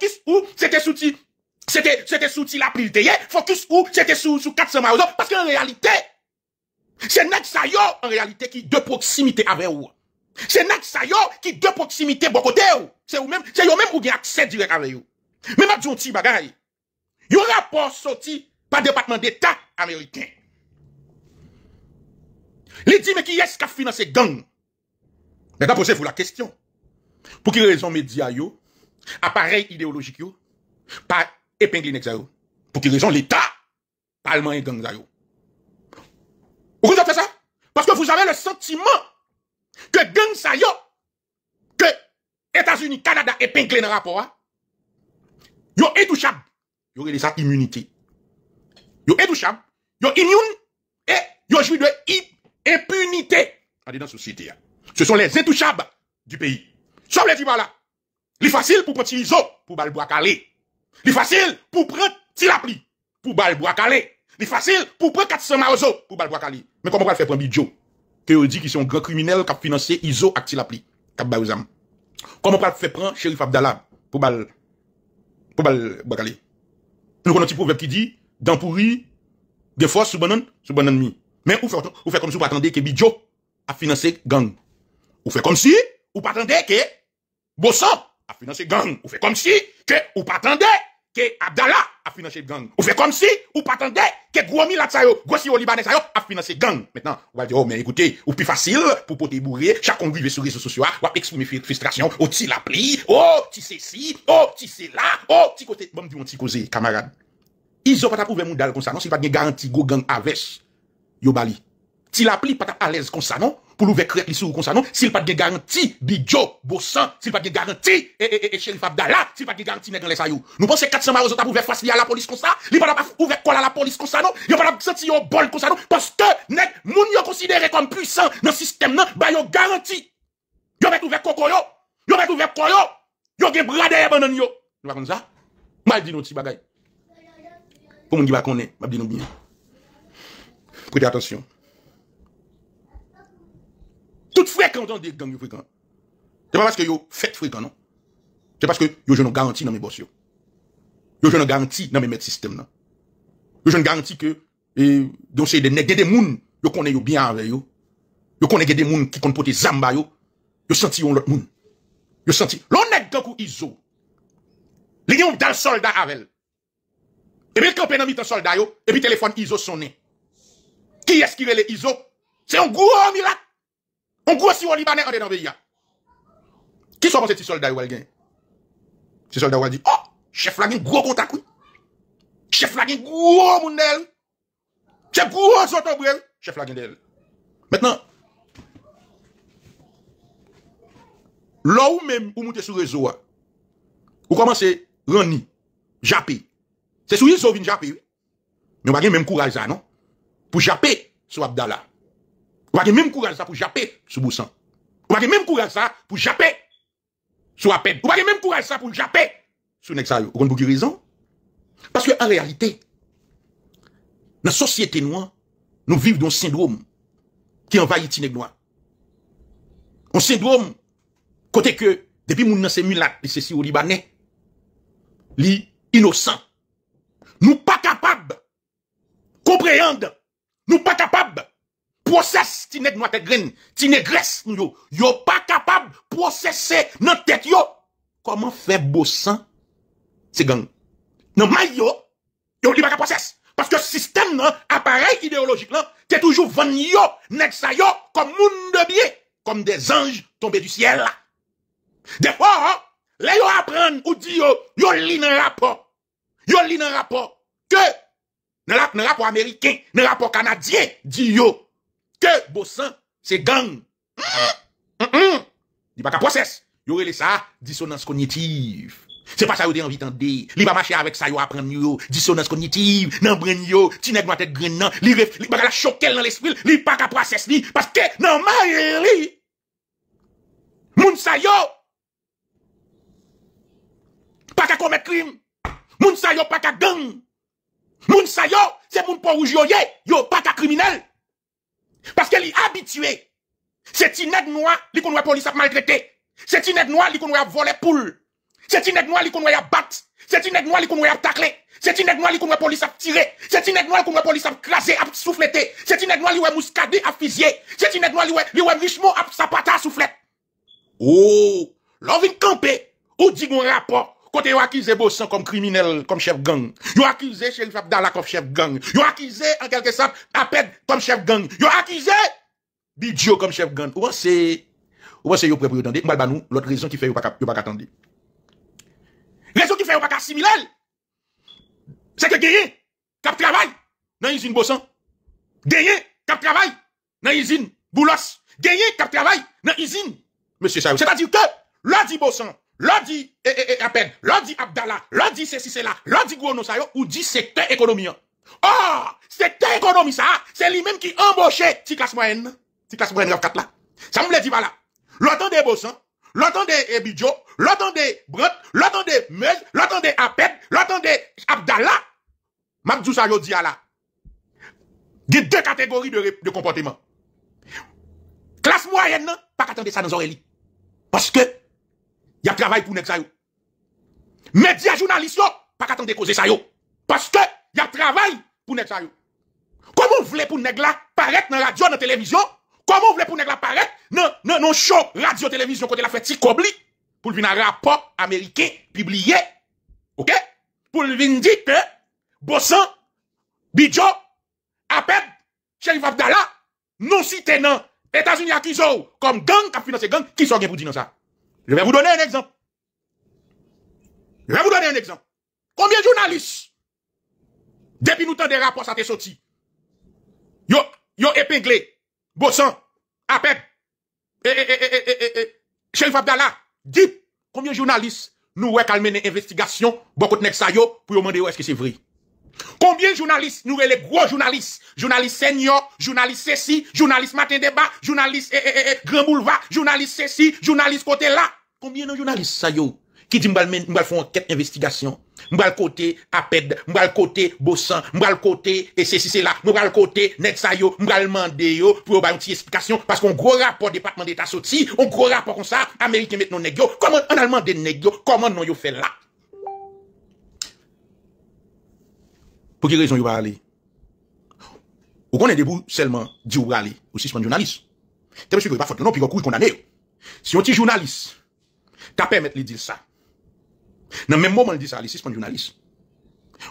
focus ou c'était souti, c'était, c'était souti la priorité focus ou c'était sous, sous 400 marozo, parce qu'en réalité, c'est Nek en réalité, qui de proximité avec vous. C'est Nek qui qui de proximité bon côté C'est vous même, c'est vous même ou bien accès direct avec vous. Mais ma petit bagaille. un rapport sorti par département d'État américain. Il dit, mais qui est-ce qui a financé gang? Mais vous la question. Pour quelle raison média yo? appareil idéologique pas épinglé nexa Pour qui raison l'État, parlement et gang yo. Vous avez fait ça? Parce que vous avez le sentiment que gang yo, que États-Unis, Canada épinglé dans le rapport, hein? yo intouchable. Yo ont ça immunité. Yo intouchable, yo immune, et yo joui de impunité. dans la société. Hein. Ce sont les intouchables du pays. Sauf les là. Li facile pour prendre iso pour bal bois calé. Li facile pour prendre Tilapli pour bal bois calé. Li facile pour prendre 400 maozo pour bal bois calé. Mais comment on va faire prendre bidjo que vous dit qu'ils sont grands criminels qui a financé iso ak TILAPLI cap Comment on va faire prendre shérif Abdallah pour bal pour bal bois calé. Nous connaissons un proverbe qui dit dans pourri de force sous banane sous Mais ou fait comme si vous attendez que bidjo a financé gang. Ou fait comme si ou pas attendez que Bossan a financé gang. Ou fait comme si que ou pas attendez que Abdallah a financé gang. Ou fait comme si ou pas attendez que Gromi la ça yo, gossi libanais yo a financé gang. Maintenant, on va dire oh mais écoutez, ou plus facile pour poter bourré, chacun vive sur les réseaux sociaux, ou exprimer frustration, ou ti pli, oh ti si, oh ti là. oh ti oh, côté bon du monde, ti causé camarade. Ils ont pas prouvé mon moudal comme ça non, pas de garantie go gang avec yo bali. Ti pli, pas à l'aise comme pour l'ouvrir crête sous comme ça non s'il pas de garantie Bidjo Bossan s'il pas de garantie et et et Sheriff Abdallah s'il pas de garantie nèg les sayou nous pensons 400 marozo t'a ouvert face à la police comme ça il pas ouvert quoi à la police comme ça non il pas sentir un bol comme ça non parce que nèg moun yo considéré comme puissant dans système non ba yo garantie yo met ouvert kokoyo yo met ouvert koyo yo gen brader banan yo nous va comme ça mal dit nous petit bagaille pour moun qui va connaître m'a dit nous bien prêtez attention tout fréquent dans des gangs fréquents. C'est pas parce que yo fait fréquent, non. C'est parce que yo je garantie dans mes boss yo. Yo je garantie dans mes systèmes. système, non. Yo je garantie que, et, donc c'est des nègres, des mouns, yo yo bien avec yo. Yo connais des mouns qui comptent porter zamba yo. Yo senti yon l'autre moun. Yo senti, l'on nèg ou iso. L'on yon des soldat avec. Et bien, campé dans mitan soldat yo, et puis téléphone iso sonne. Qui est-ce qui le iso? C'est un gros miracle. On gwo si yon libanè an de nan ve ya. Ki soman se ti solda yon wè gen? Ti solda wè di, oh! Cheflagin gwo kontak wè. Cheflagin gwo mounel. Cheflagin gwo zotobwè. Cheflagin del. Mètnen. Lò ou mèm pou moutè sou rezo wè. Ou komanse, rani, japè. Se sou yon zovine japè wè. Mè wè gen mèm kou raza, non? Pou japè sou Abdallah. Ou bagè mèm koural sa pou japer sou bousan. Ou bagè mèm koural sa pou japer sou apèd. Ou bagè mèm koural sa pou japer sou nèk sa. Ou kon pou ki rizan. Paske an rèalite, nan sosyete nouan nou viv don syndrom ki envaye tinek nouan. Un syndrom kote ke depi moun nan se mou lak pe se si ou libanè li inosan. Nou pa kapab kompreyande nou pa kapab proses ti neg noate grin, ti negresn yo, yo pa kapab prosesse nan tet yo. Koman fe bousan? Se gang, nan may yo, yo li baka proses. Paske sistem nan, aparek ideologik lan, non, te toujou ven yo, neg sa yo, kom moun de bie, kom de zanj tombe du siel la. Defo, le yo apren ou di yo, yo li nan rapor, yo li nan rapor, ke nan rapor Ameriken, nan rapor Kanadien, di yo. Ke, bosan, se gang. Mm, mm, mm. Li baka proses. Yo rele sa, disonans kognitiv. Se pa sa yo de anvitande. Li ba mache avek sa yo aprennyo yo. Disonans kognitiv, nanbren yo. Ti neg mwatek gren nan. Li baka la chokel nan l'espril. Li baka proses li. Paske nanmane li. Moun sa yo. Paka komet krim. Moun sa yo paka gang. Moun sa yo. Se moun porouj yo ye. Yo paka kriminel. Parce qu'elle est habituée. C'est une aide noire, lui qu'on police a maltraité. C'est une aide noire, lui qu'on a volé poule. C'est une aide noire, lui qu'on a battre. C'est une aide noire, lui qu'on a taclé. C'est une aide noire, lui qu'on a police a tiré. C'est une aide noire, qu'on a police a clasé, a souffléter. C'est une aide noire, li a mouscadé, a fusillé. C'est une aide noire, li a richement, a sapata, soufflé. Oh, l'on vient camper. Ou dit mon rapport Côté yo accusé Bossan comme criminel, comme chef gang. Yo accusé Chérif Abdallah comme chef gang. Yo accusé, en quelque sorte, Aped comme chef gang. Yo accusé Bidjo comme chef gang. Ou c'est, ou c'est yo prêt pour attendre. Moi, nous, l'autre raison qui fait yo pas, yo pas attendre. Raison qui fait yo pas assimiler. C'est que gagné, cap travail, dans l'usine Bossan. Gagné, cap travail, dans usine, Boulos. Gagné, cap travail, dans usine. Monsieur Sayou. C'est-à-dire que, dit Bossan, l'on dit et, et, à peine, dit Abdallah, l'on dit ceci, cela, l'on dit Gouano Sayo, ou dit secteur économique. Oh, secteur économique, ça, c'est lui-même qui embauche si classe moyenne, si classe moyenne 4 là. Ça me le dit, voilà. L'autant des bossants, l'autant des eh, Bidjo, l'autant des Brant, l'autant des Meuse, l'autant des Aped, l'autant des Abdallah. Mabdou Sayo dit à Il y a deux catégories de, de comportement. Classe moyenne, pas qu'attendez ça dans oreilles. Parce que Ya travay pou neg sa yo. Media, jounalist yo, pa katan de koze sa yo. Paske, ya travay pou neg sa yo. Koum ou vle pou neg la paret nan radyo, nan televizyon? Koum ou vle pou neg la paret nan chouk, radyo, televizyon, kote la feti, kobli? Poul vin nan rapop Amerike, pibliye. Ok? Poul vin di te, bossan, bidjo, aped, chèri vabdala, nan non si tenan, etazouni akizou, kom gang, kap finanse gang, ki so gen pou di nan sa. Je vais vous donner un exemple. Je vais vous donner un exemple. Combien de journalistes, depuis nous temps des rapports, ça t'est sorti, yo, yo épinglé, Bossan, Apep, et, et, et, Abdallah, dit, combien de journalistes nous ouais calmer les investigations beaucoup de ça yo, pour demander est-ce que c'est vrai. Combien de journalistes, nous les gros journalistes, journalistes seniors, journalistes ceci, journalistes matin débat, journalistes eh, eh, eh, eh, grand boulevard, journalistes ceci, journalistes côté là, Koumye nou jounalist sa yo? Ki di mbal foun kèt investigasyon? Mbal kote apèd, mbal kote bossan, mbal kote esesise la, mbal kote net sa yo, mbal mande yo pou yo bay un ti esplikasyon, paskou an gro rapor depakman de etat sot si, an gro rapor kon sa, Amerike met nou negyo, koman an alman den negyo, koman nou yo fè la? Pou ki rezon yo ba ale? Ou konen debou selman di yo ba ale, ou si spon jounalist? Te mwen se yo yo pa fote nan, pi yo kouj kondane yo. Si yo ti jounalist... Ta pèmèt li dil sa. Nan menmouman li dil sa li sisman jounalist.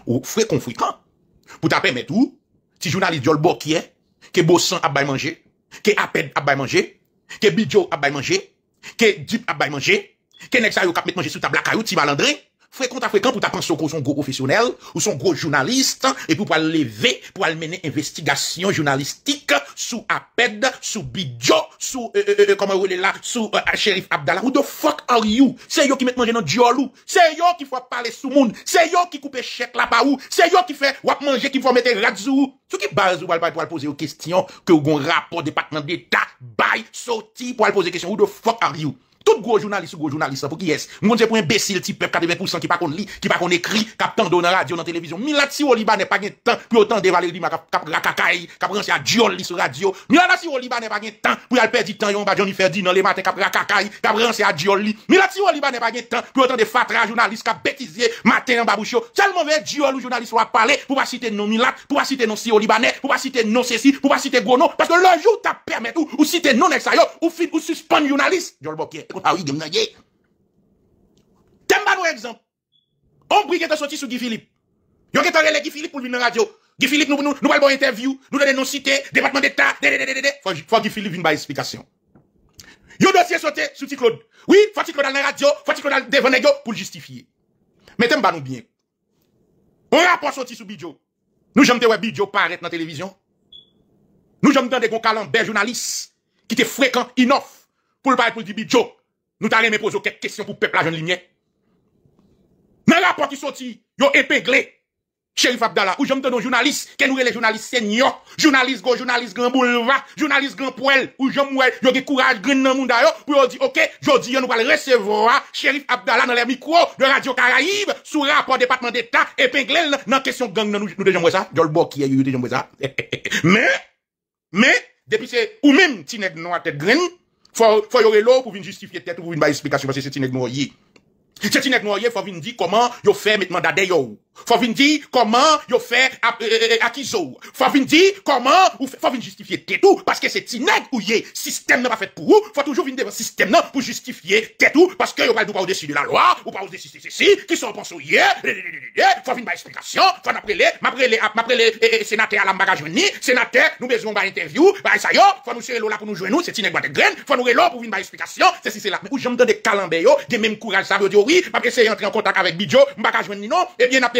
Ou fwe kon fwe kan. Pou ta pèmèt ou, ti jounalist jol bo kye, ke bosan ap bay manje, ke apèd ap bay manje, ke bidyo ap bay manje, ke dip ap bay manje, ke nek sa yo kap met manje sou tablaka yo ti balandre. Frekwant a frekwant pou ta panso kon son gro konfisyonel, ou son gro jounalist, epou pou al leve pou al mene investigasyon jounalistik sou aped, sou bidjo, sou, ee, ee, ee, ee, sou, ee, ee, ee, ee, sou, ee, ee, ee, ee, ou de fok a riyou? Se yo ki met manje nan diolou? Se yo ki fwa pale sou moun? Se yo ki koupe chek la pa ou? Se yo ki fwe wap manje ki mfwa mette radzou? Sou ki bazou balbal pou al pose yo kestyon ke ou gon rapor depakman de ta bay soti pou al pose kestyon ou de fok a Tout gros journaliste, gros journaliste, pour qui est-ce? Mon Dieu, pour imbécile, type peuple 80% qui pas qu'on lit, qui pas qu'on écrit, qui pas la radio, dans la télévision. Milati au Liban n'est pas gain temps pour autant de Valérie cap la cacaille, qui à Diol sur radio. Milati au Liban n'est pas gain temps pour aller perdre du temps, yon faire dit, dans les matins, cap racacay, cap, branché à Diol. Milati au Liban n'est pas gain temps pour autant de fatra journalistes qui bêtisier, matin en baboucho. Seulement vers Diol ou journaliste, va parler, pour pas citer non Milat, pour pas citer non si au Libanais, pour pas citer non ceci, pour pas citer gros non, parce que le jour t'a permis ou, ou citer non ex ou fin, ou suspend journaliste, Diol oui, gen nage. Temba nou exemple. On gen te sorti sou Guy Philippe. Yo gen te rele Guy Philippe pou dans la radio. Guy Philippe nou, nous nou interview. Nous nous, non cité. département d'État, De, de, de, de, de. Faut Guy Philippe vin ba explication. Yo dossier sorti sou Titi Claude. Oui, faut ti Claude la la radio. faut ti Claude devant devan pour justifier. Mais t'aimes temba nou bien. On rapport sorti sur Bidjo. Nous j'aime te wè Bidjo paret la télévision. Nous jom tande kon kalan bel journalistes qui te fréquent pour pou parler pour du Bidjo. Nou ta reme pozo kek kesyon pou pepla joun li mwen. Nan rapor ki soti, yo epengle, Sherif Abdallah, ou jom tè non jounalist, ke nou re le jounalist sènyo, jounalist go, jounalist gran bouleva, jounalist gran poel, ou jom mwen, yo ge kouraj grin nan moun dayo, pou yo di, ok, yo di, yo nou val resevwa, Sherif Abdallah nan le mikro, de radio Karaib, sou rapor departement d'Etat, epengle, nan kesyon gang nan nou de jomwe sa, jol bokye, yo de jomwe sa. Men, men, depi se ou mèm, ti nek nou atèt grin Faut, faut y aurait l'eau pour venir justifier tête, pour venir explication, parce que c'est une ignorée. C'est une ignorée, faut venir dire comment, yo fait maintenant d'ailleurs. Faut venir dire comment yo fait acquiso. Euh, euh, euh, faut venir dire comment ou faut venir justifier tout parce que c'est tinèg ou yé système n'a pas fait pour vous. Faut toujours venir devant système pour justifier tout parce que yo pas droit au-dessus de la loi ou pas au-dessus de ceci qui sont pensés yé. Faut venir par explication, faut après les après les les sénateurs à la bagage ni sénateur nous besoin ba interview, bah ça faut nous serrer là pour nous jouer nous, c'est tinèg de graine, faut nous là pour venir par explication, c'est si c'est là. Ou j'aime dans des calambé des même courage ça veut dire oui, parce c'est entrer en contact avec Bidjo, bagage ni non, et eh bien après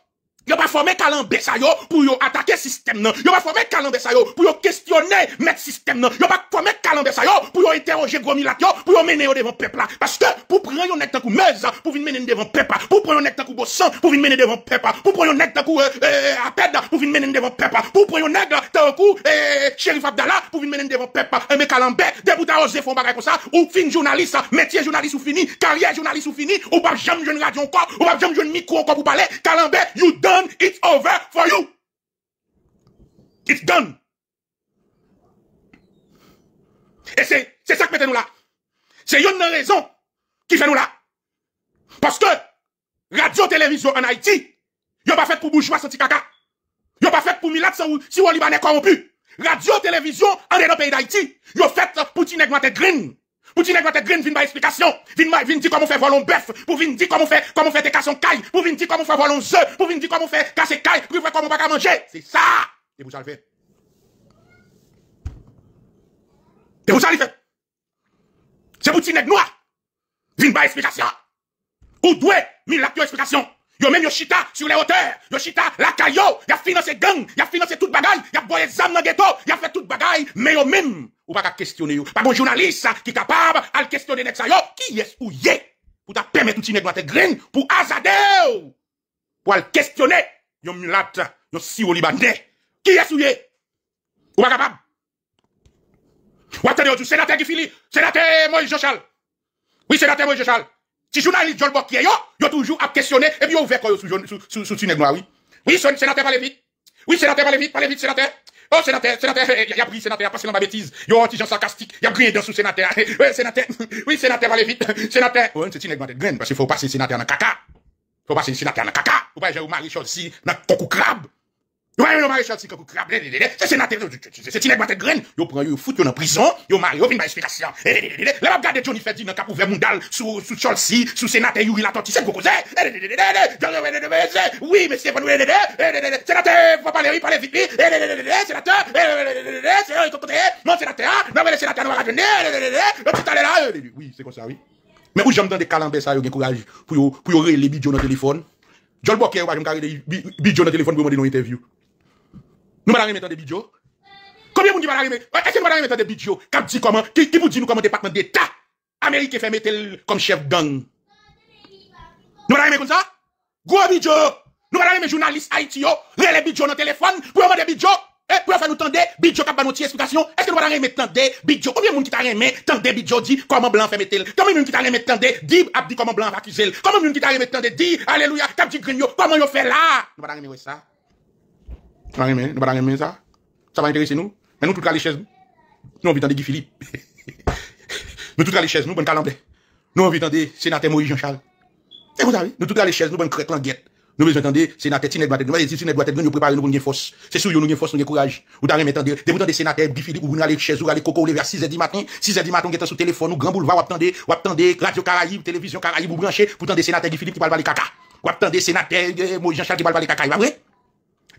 Yo pa fwome kalanbe set yo Pou yo atake sistem nan Yo pa fwome kalanbe set yo Pou yo questionne met sistem nan Yo pa fwome kalanbe set yo Pou yo iterwje gwo milat yo Pou yo mene yo devon pepla Paskye pou preyon e kon ek tan kou meza Pou vin mene devon pepa Pou preyon e kon ek tan kou bosan Pou vin mene devon pepa Pou preyon e kon ek tan kou eh, eh, eh, aped Pou vin mene devon pepa Pou preyon e kon e kon ch まだ Pou vin mene devon pepa Sen men kalanbe Debutan o ze Fran Bagay kossan Ou finjounalise Metye jounalise ou fini Karye jounal It's over for you It's done Et c'est ça qui mette nous là C'est yon raison Qui fait nous là Parce que radio-television en Haïti Yon pas fait pour bouche-masse anti-kaka Yon pas fait pour milades Si yon libanais corrompu Radio-television en Europe et en Haïti Yon fait pour ti negouate green Pouti neg no te grin vin ba esplikasyon. Vin di koum ou fe volon bef. Pou vin di koum ou fe koum ou fe dekasyon kaj. Pou vin di koum ou fe volon ze. Pou vin di koum ou fe kase kaj. Koum ou fe koum ou baka manje. Se sa. Te pou chal ve. Te pou chal ve. Se pouti neg no a. Vin ba esplikasyon. Ou dwe. Min lakyo esplikasyon. Yo même yo chita sur les hauteurs. Yoshita chita la caillou. a financé gang. a financé toute bagaille. a boyé zam dans ghetto. a fait toute bagaille. Mais yo même. Ou pas qu'à questionner yo. Pas bon journaliste hein, qui capable à questionner nexa yo. Qui est ou yé? Pour ta permettre un petit nègre te green. Pour azadeo. Pour al questionner. Yo mulat. Yo si au libanais. Qui est ou yé? Ou pas capable? Ou attendez, oh, sénateur qui la Sénateur Moïse Jochal. Oui, sénateur Moïse Jochal. Si journaliste John Bokier, yo, yo toujours à questionner, et puis on ouvert quoi, sous sous tunnel noir, oui. Oui, sénateur, parlez vite. Oui, sénateur, parlez vite, parlez vite, sénateur. Oh, sénateur, sénateur, il eh, eh, y a pris sénateur, passé dans ma bêtise. Yo, anti-gens sarcastique, il y a pris dans sous sénateur. [LAUGHS] [LAUGHS] Oui, sénateur, oui, sénateur, vite, [LAUGHS] sénateur. Oh, c'est une augmentée de parce qu'il faut passer sénateur dans caca. Faut passer sénateur dans caca. Faut pas, j'ai ou marie si, dans coco crabe. Yo c'est sénateur, c'est une boîte de graines, yo prend yo fout yo en prison, yo marie yo explication. Là, m'a Johnny Ferdinand cap ouvert mondial sous Chelsea, sous sénateur Yuri Latorti, c'est c'est Oui, monsieur nous. sénateur, faut parler, parler vite. Sénateur, sénateur, côté, sénateur, non mais le sénateur va revenir. le Oui, c'est comme ça, oui. Mais où j'aime des ça, pour les dans téléphone. je me des dans téléphone pour demander une interview. Nous allons remettre des vidéos. Combien de gens vont remettre Est-ce que nous allons remettre des vidéos Qui dit comment Qui vous dit nous comment département d'État américain fait mettre comme chef gang Nous allons remettre comme ça Gros vidéo Nous allons remettre journalistes Haïti, les vidéos dans le téléphone, pour avoir des vidéos eh, pour faire nous tendre, Bidjo cap nous explication. Est-ce que nous allons remettre des vidéos Combien de monde qui t'a remis, des vidéos dit, comment blanc fait mettre Combien de monde qui t'a remis tendre, dit, comment blanc va accuser Combien de monde qui t'a remis des dit, alléluia, cap dit grigno, comment yo fait là? Nous allons remettre ça. Nous ne pas aimer ça. Ça va intéresser nous. Mais nous, tout cas, les chaises, nous, nous envie d'entendre Guy Philippe. [LAUGHS] nous, tout cas, les chaises, nous, bonne calambé. Nous, envie d'entendre sénateur Moïse Jean-Charles. Et vous savez, nous, tout cas, les chaises, nous, bonne crête languette. Nous, besoin d'entendre sénateur Tinet Boatet. Nous, si Tinet doit être nous préparer, nous, une force. C'est sûr, nous, une force, nous, courage. vous d'arriver m'entendre. des vous sénateur Guy Philippe, ou vous allez chez vous, allez coco, vers 6h du matin. 6h du matin, vous êtes sous téléphone, ou grand boulevard, ou attendez, ou attendez, radio Caraïbe, télévision Caraïbe, ou brancher pour entendre sénateur Guy Philippe qui parle pas caca. Ou attendez sénateur euh, Moïse Jean-Charles qui parle pas caca. Il va vrai?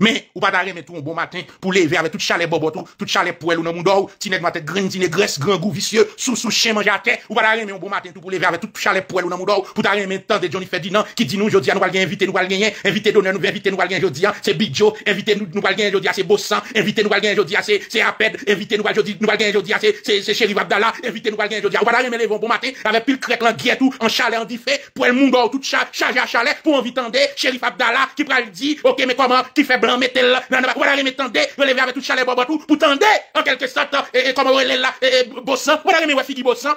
Mais, ou pas d'arrêt, mais tout un bon matin, pour lever avec toute chalet boboto, tout chalet poêle ou dans mon dos, tinet matin, green, tinet graisse, grand goût vicieux, sous, sous chien manger à terre, ou pas d'arrêt, mais un bon matin, tout pour lever avec toute chalet poêle ou dans mon dos, pour d'arrêt, mais tant de Johnny Ferdinand, qui dit nous, je dis, nous allons inviter, nous allons gagner, inviter d'honneur, nous inviter, nous allons gagner, je c'est Big Joe, inviter nous, nous allons gagner, je c'est Bossan, inviter nous allons gagner, je c'est, c'est Aped, inviter nous allons gagner, je c'est, c'est, c'est Chéri Abdallah, inviter nous allons gagner, je ou pas d'arrêt, mais lever bon matin, avec pile crête, l'anguille tout, en chalet, en diffé, pour le monde, tout chargé à chalet, pour inviter, Chéri Abdallah, qui pral dit, ok, mais comment, qui fait Blan mette la, blan naba, wadare me tende, vele ve ave tout chale bobo tou, pou tende, ankelke sata, ee komo wele la, ee bosan, wadare me wafigi bosan,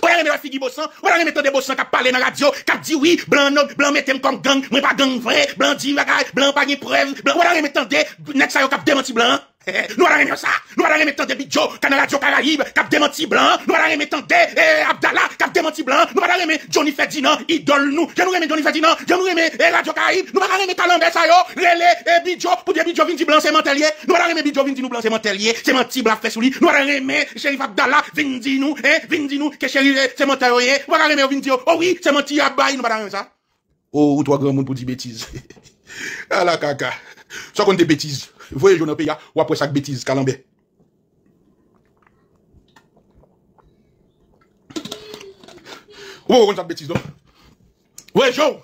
wadare me wafigi bosan, wadare me tende bosan, kap pale nan radio, kap diwi, blan nob, blan mette m kon gang, mwen pa gang vre, blan diwa gaj, blan pa gen preb, blan wadare me tende, net sayo kap demanti blan. Nou wad ar remè ho sa. Nou wad ar remè Tante Bidjo. Kande la Tjokararib. Kab demanti blan. Nou wad ar remè Tante eh, Abdala. Kab demanti blan. Nou wad ar remè Johnny Ferdinand. Idol nou. Jè nou remè Johnny Ferdinand. Jè nou remè la Tjokararib. Nou wad ar remè Kalambe Sayo. Relè Bidjo. Poudye Bidjo vin di blan. Nou wad ar remè Tante Bidjo. voyez dans pays ou après chaque bêtise calambé. Ou on ça bêtise donc. Ouais, Jo,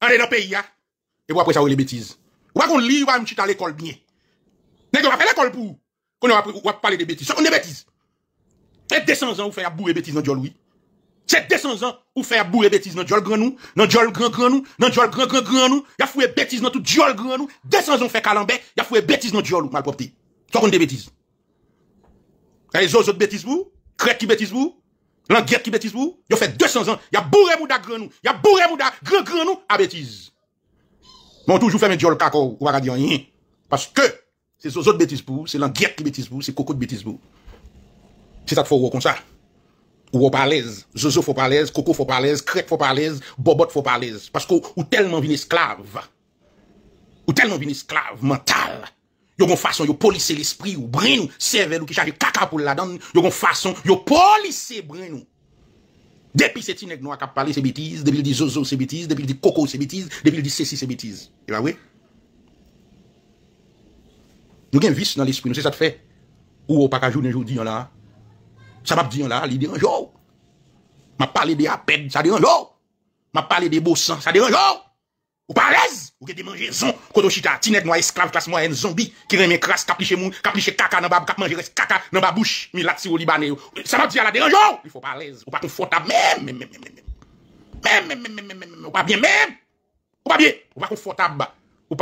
allez dans pays et ou après ça ou les bêtises. Ou pas qu'on lit ou pas à l'école bien. N'est-ce pas l'école pour qu'on va parler des bêtises. On des bêtises. Et 200 ans ou fait à bourrer bêtises dans Dieu Louis. C'est 200 ans ou faire bourrer bêtises dans Jol Grand nous, dans Jol Grand Grand nous, dans Jol Grand Grand Grand nous, y a foué bêtises dans tout Jol Grand nous, 200 ans fait calambé, y a foué bêtises dans Jol ou Toi Tu qu'on des bêtises. Les eh, autres bêtises vous, crête qui bêtises vous, l'anguette qui bêtises vous, y fait 200 ans, y a bourré mouda grand nous, y a bourré mouda grand grand nous à bêtises. Bon, toujours fait un Jol Kako ou pas dire rien. Parce que c'est les autres bêtises pour, c'est l'anguette qui bêtise pour, c'est coco de bêtises pour. C'est ça qu'il faut voir comme ça. Wopalèz, zozo wopalèz, koko wopalèz, krek wopalèz, bobot wopalèz Pasko ou telman vin esklave Ou telman vin esklave mental Yon kon fason yon polise l'esprit ou brin nou Server nou ki chaje kaka pou la don Yon kon fason yon polise brin nou Depi se ti neg nou akap pale se bitiz Depi li di zozo se bitiz, depi li di koko se bitiz Depi li di sesi se bitiz Ewa we Nou gen vis nan l'esprit, nou se sa te fe Ou wopaka jounen joun di yon la Sabab diyan la, li diyan jow. Ma pale de aped, sa diyan jow. Ma pale de bosan, sa diyan jow. Ou pa lez, ou ke de manjezon. Kodo chita, tinek nou a esklav, klas mou a en zombi. Kiremen kras, kapliche moun, kapliche kaka nan babou, kape manje res kaka nan babouche, mi latsi ou li bane yo. Sabab diyan la, diyan jow. Ou pa lez, ou pa konfortab, mèm, mèm, mèm, mèm. Mèm, mèm, mèm, mèm, mèm, mèm. Ou pa bie, mèm. Ou pa bie, ou pa konfortab. Ou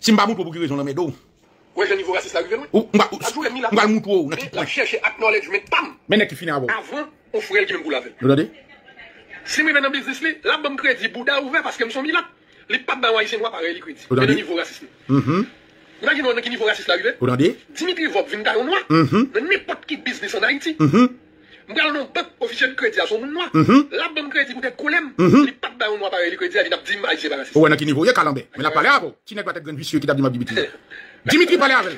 Simba moun pou pou ki rezon la mè do. Ouè jè nivou rasis la rive nou? Ou mba oujouè mila. Ou mba moun tou ou, nè ki pwen. Mè la chèche ak knowledge, mè tam. Mè nè ki finè avon. Avon, ou furel ki mè mbou la vè. Oda de? Simbe mè nan biznes li, la bom kredi bouda ouver paske mson mila. Li pab mwa yise nwa paray li kredi. Oda de? Mè nan nivou rasis li. Mh mh. Mwagin wè nan ki nivou rasis la rive. Oda de? Dimitri Vop vin darou nwa. Mh Mwen gwa nan tep ofisyon kredi a son noua, mhm. l'abon kredi koute koulem, mhm. li pat ba ou noua pareli kredi a vi dap di may se baril. Ouwen a ki nivou ye kalambe, men ap pale ave, ti nek ba tep gen visye ki dap di may bi biti. Dimitri pale ave.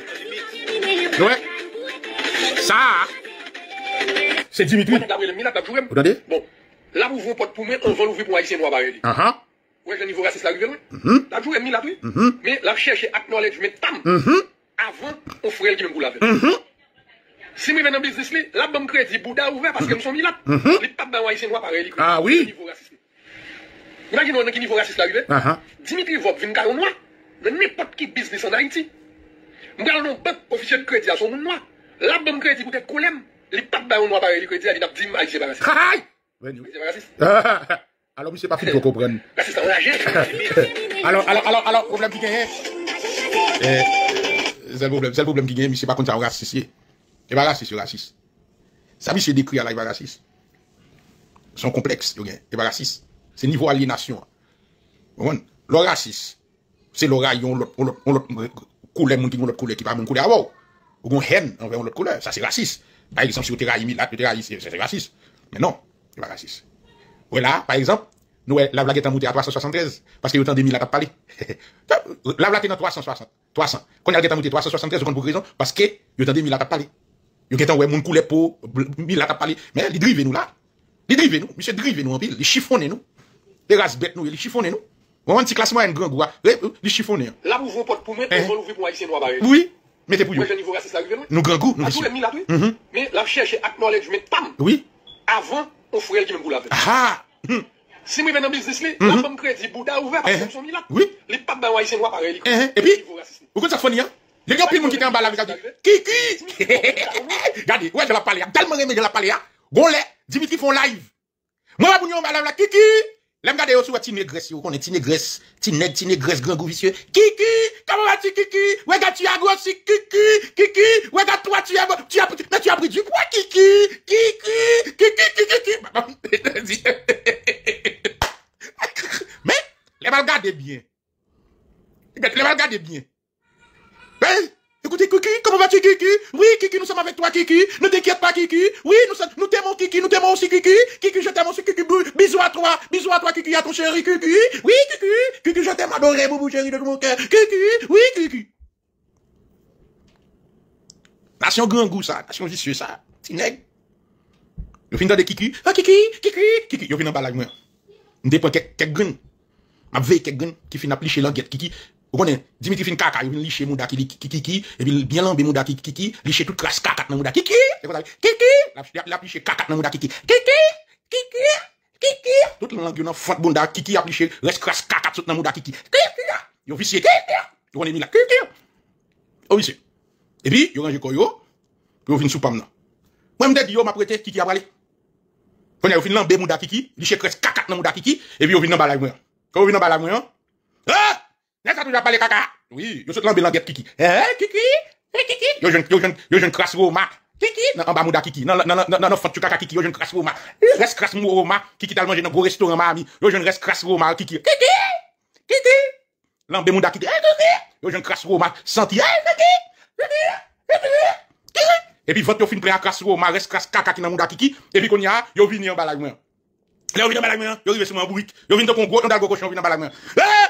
Sa a! Se Dimitri! Mwen an dap re lèm mi la, ta jou rem. Ode? Bon, la pou voun pot pou men, an van louvi pou may se noua pareli. Aha! Ouwen jen nivou race, la vive lwen. Mwen mhm. an dap jou rem mi la tri, men la recherche ak nou ale, jme tam, Si je vais dans le business, la banque crédit Bouddha ouvert parce que je suis mhm. là. Les papes dans Haïtien noir pareil. Ah oui. Vous imaginez dans niveau raciste Dimitri Vop vient de noir dans n'importe qui business en Haïti. Je vais dans banque de crédit à son noir. La banque crédit pour être Les papes dans noir pareil, Crédit pas raciste. ah Alors, monsieur, pas fini pour comprendre. [LAUGHS] Alors, alors, alors, alors, problème qui gagne. Eh, c'est le problème qui gagne, monsieur, pas contre ça, raciste. Et eh ben, va raciste, c'est il Ça vient se décrire là, il va la Son complexe, il va raciste. C'est niveau aliénation. Le Le racisme. C'est le à on l'autre couleur, mon qui l'autre couleur, qui pas mon couleur avant. Ou haine envers l'autre couleur. Ça, c'est raciste. Par exemple, si vous êtes là, c'est raciste. Mais non, il va raciste. Voilà, là, par exemple, nous, la blague est en à 373, parce qu'il y a autant de mille à parler. [LAUGHS] la blague est en 360. 300. Quand elle est en 373, à 373, vous comprenez raison, parce qu'il y a autant de mille à parler. Yo ketan wè moun kou lè pou, milat ap pale, mè li drive nou la. Li drive nou, mi se drive nou an pi, li chifone nou. Te razbet nou, li chifone nou. Mwen wan ti klasman yon grangou a, li chifone nou. La moun voun pot pou eh. mwen, mwen voun ouvri pou mwen aisyen wapare. Oui, mè te pou yon. Mwen jan nivou rasis la rive nou. Nou grangou. A tou lè milatou, mè la chèche akman lej, mè tam, avan ou furel ki mè mwou lave. Aha! Hmm. Si mwen vè nan biznesle, mhm. la pomme kredi, bouda, ouver, eh. pati mwen son milatou, li pati eh. m Il y de qui en bas là. Regardez, je la parle. Tellement aimé, la Dimitri font live. Moi, je vais vous dire, qui, qui Là, regardez, vous vous grand gros, Kiki, comment vas-tu, Kiki? Regarde, tu as grossi, Kiki, Kiki, regarde, toi, tu as, tu as, tu as pris du poids, Kiki, Kiki, Kiki, Kiki, Mais, les mal eh eh bien. Les mal eh bien. Ben, ekouti Kiki, komon va ti Kiki? Oui Kiki, nou seman vek to a Kiki? Nou dekiet pa Kiki? Oui, nou temon Kiki, nou temon osi Kiki? Kiki, je temon osi Kiki bou, bizou a to a, bizou a to a Kiki, a ton chéri Kiki? Oui Kiki, Kiki, je teman do re, bou bou chéri de tout mon kèr, Kiki, oui Kiki. Nasyon gwen gwen sa, nasyon jisye sa, si neg. Yo fin do de Kiki, a ah, Kiki, Kiki, Kiki, yo fin an balaj mwen. Nde pou kek gwen, ap vey kek gwen, ki fin ap li che lan get Kiki? Vous connaissez, Dimitri fin caca, il mouda qui kiki, et puis bien lambe mouda qui kiki, toute crasse caca dans mouda kiki, kiki, la caca dans mouda kiki, kiki, kiki, kiki, toute langue mouda kiki, a liché reste crasse caca tout dans mouda kiki, ki kiki, vous connaissez là, kiki, oh vicié. Et puis, yo range koyo, puis vin sous Moi m'de dit yo m'a prêté kiki a balé. Quand yon fin lambe mouda kiki, liche crasse caca dans mouda kiki, et puis yo vin Quand vin dans ah! Nè sa pas les kaka. Oui, yo sot lambe guette kiki. Eh, eh, kiki, eh, kiki. Yo jen, yo jen, yo jen kras wou ma. Kiki, nan anba mouda kiki. non non non non. Faut tu kaka kiki. Yo jen kras wou ma. Reste crasse Roma. wou ma. Kiki dans manje gros restaurant, ma ami. Yo jen reste kras wou ma kiki. Kiki, kiki. L'ambé mouda kiki. Eh, kiki. Yo jen kras wou ma. Santi. Eh, kiki, kiki, kiki. Et puis, pi vant yo fin pre a kras wou ma. Res kras kaka ki nan mouda kiki. E pi kon ya, yo vini an balagmen. Le yo vini an balagmen. Yo rive seman bourik. Yo vini to kon go, yon dal go koshon vini an balagmen. Eh!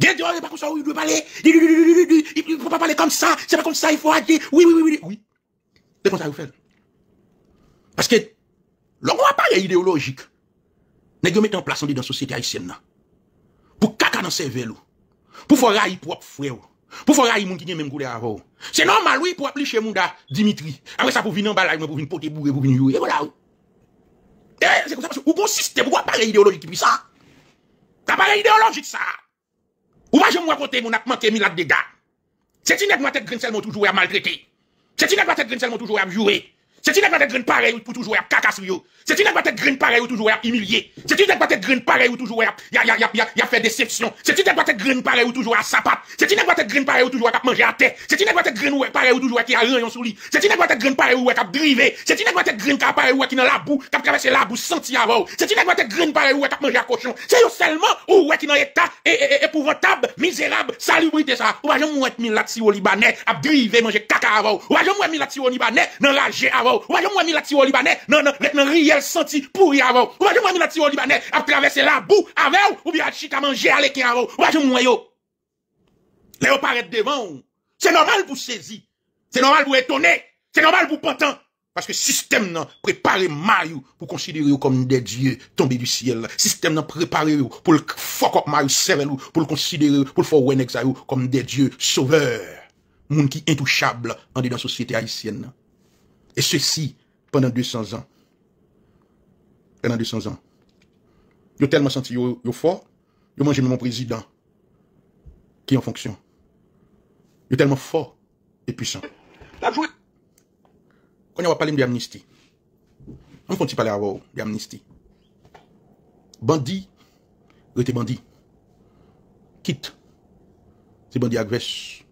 il doit parler. Il ne faut pas parler comme ça. C'est pas comme ça, il faut agir. Oui, oui, oui, oui. oui. C'est comme ça vous faites. Parce que, l'on va parler idéologique, n'est vous mis en place dans la société haïtienne. Pour caca dans ses vélos. Pour faire railler propre frère. Pour faire railler moun qui n'est même goulé avant. C'est normal, oui, pour appeler chez moun Dimitri. Après ça, pour venir en balade, pour venir poter bourré, pour venir jouer. Et voilà, eh, C'est comme ça, parce que vous consistez, pourquoi pas idéologique puis ça? parlé idéologique ça. Ou pa jom wakote moun ak manke milat dega? Se ti nek mou atet grinsel mou toujou ya maltrete? Se ti nek mou atet grinsel mou toujou ya mjouye? C'est une nègre green pareil ou toujours à caca sur C'est une nègre green pareil ou toujours à humilié. C'est une boîte green pareil ou toujours a y a y a y a fait déception. C'est une nègre green pareil ou toujours à a C'est une de green pareil ou toujours à manger à terre. C'est une boîte green pareil ou toujours qui a rayon sur lui. C'est une nègre green pareil ou à a drivé. C'est une boîte green pareil ou qui dans la boue, qui traverser la boue senti avant. C'est une nègre green pareil ou à manger à cochon. C'est seulement ou qui dans état épouvantable, misérable, salubrité ça. Ou va jamais être mille là au libanais, à driver, manger caca avant. Ou va jamais la là si au libanais, dans avant. Ou vajon mwen mi la tiwo libanè Nan nan, vet nan riyel santi, pouri avon Ou vajon mwen mi la tiwo libanè Av travesse la bou, avè ou Ou vya chita manje aleke avon Ou vajon mwen yo Lè ou paret devan ou Se normal pou sezi Se normal pou etone Se normal pou pantan Paske sistem nan prepare ma yo Pou konsidere yo kom de dieu tombe du siel Sistem nan prepare yo Pou l'fokok ma yo sevel yo Pou l'konsidere yo Pou l'fok wènex a yo Kom de dieu soveur Moun ki intouchable Ande dan sosyete haisyen nan Et ceci pendant 200 ans. Pendant 200 ans. suis tellement senti Je suis fort, yo mangé mon président qui est en fonction. suis tellement fort et puissant. La joie. Quand on va parler d'amnistie. On continue parler à vous d'amnistie. Bandit, était bandit. Quitte. C'est bandit agresse.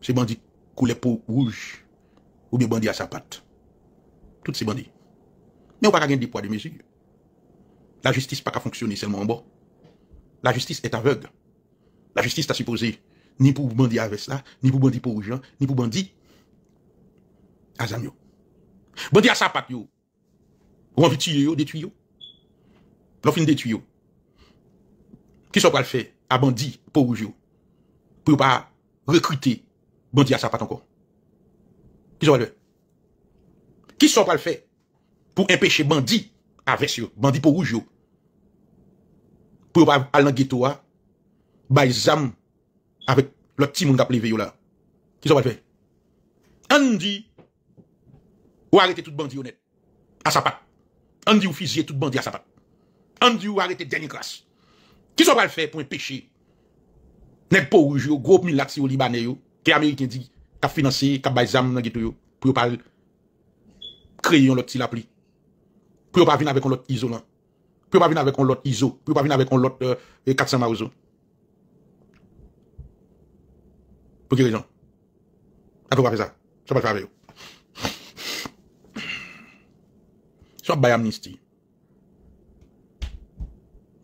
C'est bandit coulé peau rouge. Ou mi bandi a sapat. Tout se bandi. Men ou pa ka gen depwa de mesu. La justice pa ka fonksyoni selman anbo. La justice et aveug. La justice ta supose ni pou bandi avesla, ni pou bandi pou oujian, ni pou bandi a zanyo. Bandi a sapat yo. Ou anvi tuyo yo, detuyo. Lofin detuyo. Ki so pa lfe a bandi pou oujio. Pou yo pa rekrute bandi a sapat anko. Qui sont le Qui sont pas le fait pour empêcher bandit avec eux, bandit pour rouge Pour pas aller dans ghetto à ah. zam avec le petit monde qui a là. Qui sont pas le fait Andy, vous ou arrêter tout bandit honnête à sa patte. Andy vous ou fusiller tout bandit à sa patte. Andy vous ou arrêter dernière classe. Qui sont pas le fait pour empêcher pas pour rouge yo, groupe au libanais yo, qui américain dit Ka finanse, ka bay zam nan gitou yo. Pou yo pa krey yon lot si la pli. Pou yo pa vin avek yon lot iso lan. Pou yo pa vin avek yon lot iso. Pou yo pa vin avek yon lot 400 euh, marouzo. Pou ki rezon? Ape wap fe za. Swa bay amnisti.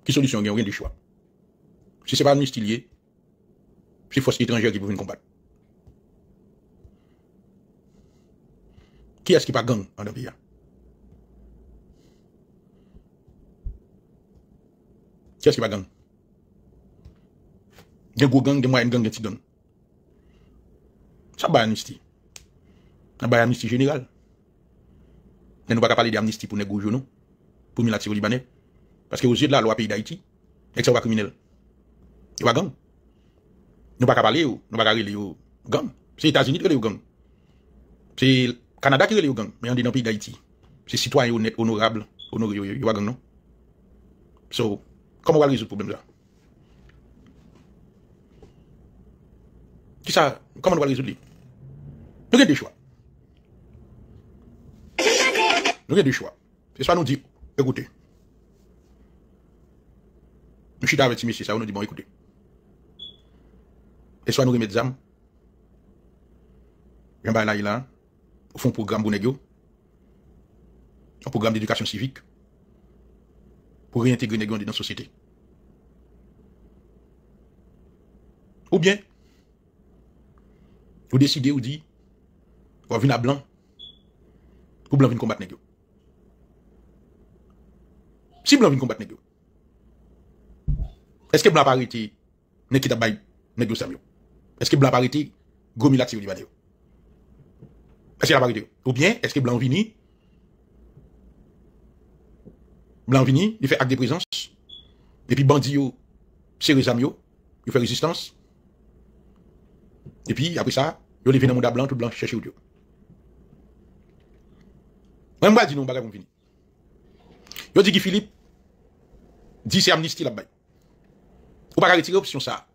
Ki solusyon gen, rin di chwa. Si se pa amnisti liye, si fos itranjè ki pou vin kombat. Ki eski pa gang an dobe ya? Ki eski pa gang? De gwo gang, de mwa en gang, gen si gang. Sa bay amnisti? Sa bay amnisti general? Ne nou baka pale de amnisti pou negoujou nou? Pou milatiro libanè? Paske yo zid la lwa peyi da iti? Ek sa wakumine. Yo wak gang? Nou baka pale yo? Nou baka rele yo gang? Se Itazini te le yo gang? Se... Kanadakire li yon gen, men yon di nan pi da iti. Se sitwa yon honorable, yon yon yon yon gen nou. So, koman wale rezout problem za? Ki sa, koman wale rezout li? Nou gen de chwa. Nou gen de chwa. E swa nou di, ekoute. Nou chita aveti misi sa, ou nou di, bon, ekoute. E swa nou remet zam. Jemba la ilan. font programme pour Bounegyo, un programme d'éducation civique, pour réintégrer les gens dans la société. Ou bien, vous décidez, vous dites, on venir à blanc, pour blanc venir combattre les Si blanc vient combattre les est-ce que blanc parité, n'est-ce qu'il a Est-ce que blanc parité, gomme l'activité du est-ce qu'il a Ou bien, est-ce que blanc Blanvini, il fait acte de présence, et puis bandit, c'est les amis, il fait résistance, et puis après ça, il est venu dans le monde blanc, tout blanc, chercher Dieu. Moi, je dis non, je fini. Il dit que Philippe dit c'est amnistie là-bas. Ou pas retirer l'option ça.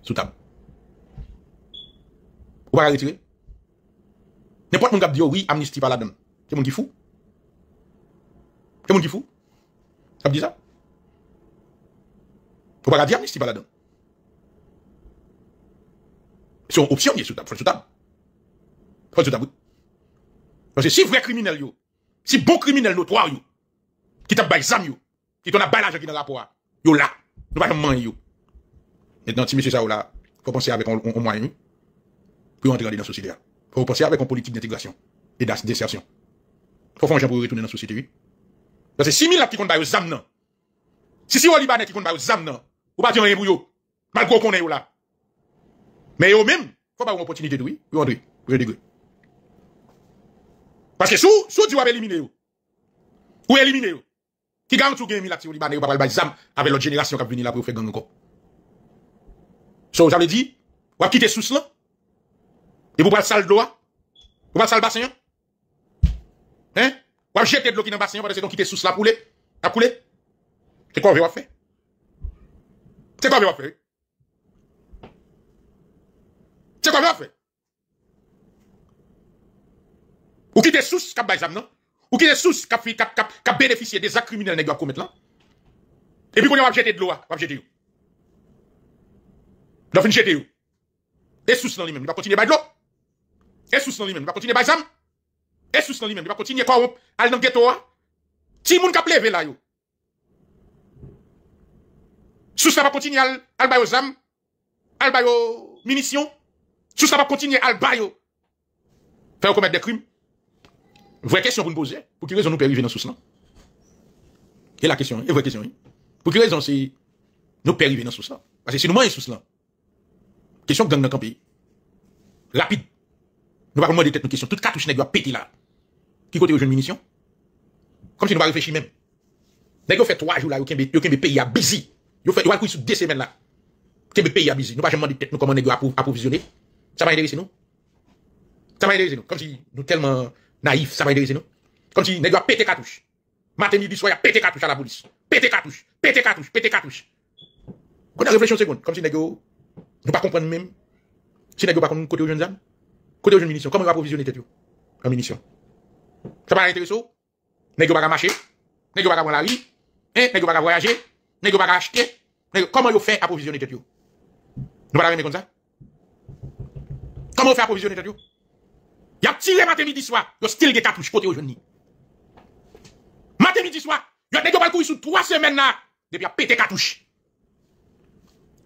Sous table. Ou pas retirer. N'importe qui dit oh oui, amnistie pas la donne. C'est mon qui fou. C'est mon qui fou. Ça me dit ça pourquoi pas dire amnistie pas la donne. C'est une option qui est Faut Faut sous Parce que si vrai criminel, yo, si bon criminel notoire, yo, qui t'a baillé zam, yo, qui t'en a baillé l'argent qui n'a rapport, yo là, nous pas manger, yo. Maintenant, si monsieur ça, là, faut penser avec un moyen, puis rentrer dans la société, faut penser avec une politique d'intégration et d'insertion. Faut faire un pour retourner dans la société, oui. Parce que 6 000 qui comptent pas aux âmes, Si si au Libanais qui comptent pas aux âmes, ou pas dire rien pour eux. Malgré qu'on est là. Mais eux même, faut pas avoir une opportunité de oui. Oui, André, oui, Parce que sous, sous tu vas éliminer eux. Ou éliminer eux. Qui garantit que les au Libanais, ou pas les âmes avec l'autre génération qui est venir là pour faire gang encore. So, j'avais dit, dire, ou à quitter sous cela. Et vous pas sale d'eau Vous pas sale bassin Hein Vous jeter de l'eau qui dans bassin parce que donc quitter sous la poule, la poule. C'est quoi vous avez faire C'est quoi vous avez faire C'est quoi vous avez fait Ou des sous cap baisam non Ou des sous cap cap cap cap bénéficier des actes criminels nèg commettre là Et puis qu'on va jeter de l'eau, va jeter vous. Dans fin jeter vous. Et sous dans lui-même, il va continuer à de l'eau sous lui-même, On va faire ça zam, ce lui-même, il va continuer va al nan geto a, ti moun kap levé la yo. Sous ça va continuer al, al zam, al bayo sous ça va continuer al faire faire ou commettre des crimes Vraie question pour nous poser, pour quelle raison nous pouvons vivre dans sous-là C'est la question, Et vraie question. oui. Pour quelle raison c'est nous pouvons dans sous là Parce que si nous mangeons sous là. question gang dans le pays. Rapide. Nous de demander une question. Toute cartouche n'est pas pété là. Qui côté aux jeunes munitions? Comme si nous pas réfléchi même. Nèg fait trois jours là, yo kembe pays à busy. Yo fait yo al sur deux semaines là. Kembe pays à busy. Nous pas jamais tête. nous comment nèg approvisionner. Ça va intéresser nous. Ça va intéresser nous. Comme si nous tellement naïfs, ça va intéresser nous. Comme si nèg a pété cartouche. Matin midi soir, a pété cartouche à la police. Pété cartouche, pété cartouche, pété cartouche. Quand on a réfléchi une seconde, comme si nèg nous pas comprendre même. Si nèg pas connaître côté aux jeunes hommes. Côté aux jeunes munitions, comment on va provisionner tête en munitions Ça va pas intéressant Nègre va marcher Nègre va prendre la vie hein? Nègre va voyager Nègre va acheter Comment on fait approvisionner tête Nous allons comme ça Comment on fait approvisionner tête Il y a tiré matin, midi, soir, il y a des cartouches côté aux jeunes Matin, midi, soir, il y a Nègre va courir sous trois semaines là, depuis a pété cartouche.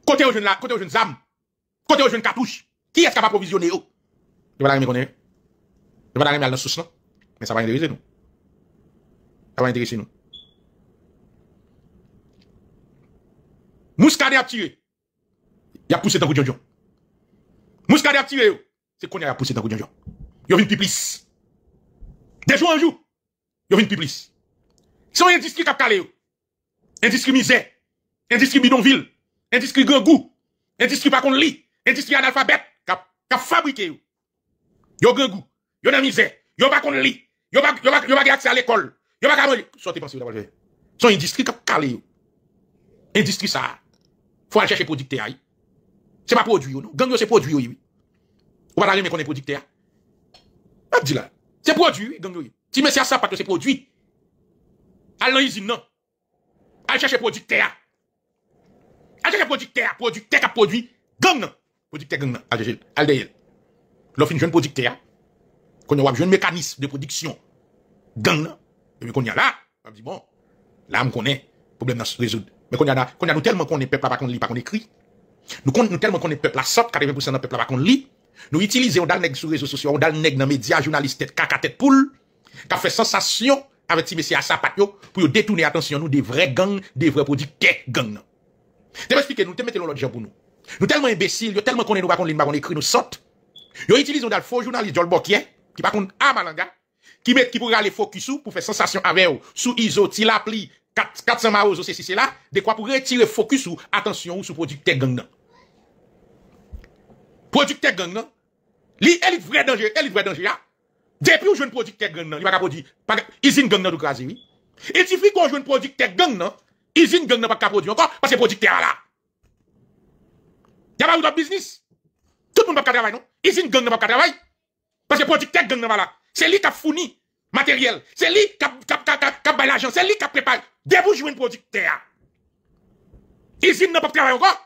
Côté aux jeunes là, côté aux jeunes âmes, côté aux jeunes cartouches, qui est-ce qui va provisionner eux Yo pa la reme konen. Yo pa la reme al nan a nan. Men sa pa dans nou. Sa pa a nou. Mouskade ap tire. Ya pousse tan kou djondjon. Mouskade ap tire yo. Se konen ya pousse tan kou djondjon. Yo vin pi plis. Dejou anjou. Yo vin pi plis. Se yon indiskri kap kale yo. Indiskri mizè. Indiskri bidonville. Indiskri gangou. Indiskri bakon li. Indiskri analfabet. Kap, kap fabrike yo. Yo gangou, yo nan misé, yo pa kon li, yo pa, yo pa, yo pas accès à l'école, yo pas manger. Sortez penser la faire. Son industri kap calé yo. Industrie ça. Faut aller chercher producteur aïe. C'est pas produit non. Gang yo c'est produit oui. Ou pas rien mais connaît producteur. Pas là. C'est produit gang yo. Si monsieur ça parce que c'est produit. Allons usine non. Aller chercher producteur. Aller chercher producteur, producteur qui produit gang non. Producteur gang non. Allez chercher. L'offre une jeune producteur. Qu'on y a un mécanisme de production. Gang. Et puis qu'on y a là. On dit bon. Là, on connaît. Problème dans se résoudre. Mais qu'on y a y a nous tellement qu'on est peuple là, qu'on lit, pas qu'on écrit. Nous, tellement qu'on est peuple là, sorte 80% de peuple pas qu'on lit. Nous utilisons, on dans les réseaux sociaux, on dans les dans les médias, journalistes, tête caca, tête poule. Qui a fait sensation avec ces messieurs à patio, pour détourner attention nous des vrais gangs, des vrais producteurs gangs. T'es expliqué, nous te mettons l'autre gens pour nous. Nous tellement imbéciles, tellement qu'on est nous, qu'on lit, pas qu'on écrit, nous sortons. Yo utilisent un faux journaliste Jol Bokye, qui par contre a Malanga, qui met qui pour aller focus ou pour faire sensation avec ou sous ISO, l'appli, 400 maos, c'est c'est là, de quoi pour retirer focus ou attention ou sous producteur gang Producteur gang nan, est est vrai danger, est vrai danger Depuis ou jeune producteur gang nan, il va pas produire, usine gang nan tout craser, Et si jeune producteur gang nan, usine gang nan pas produire encore parce que producteur là. Y a pas de business. Tout le monde pas travailler, non? Usine gang pas travailler. Parce que producteur gang pas là. C'est lui qui a fourni matériel. C'est lui qui a payé l'argent. C'est lui qui a préparé. Dès vous jouez un producteur. Usine n'a pas travail encore.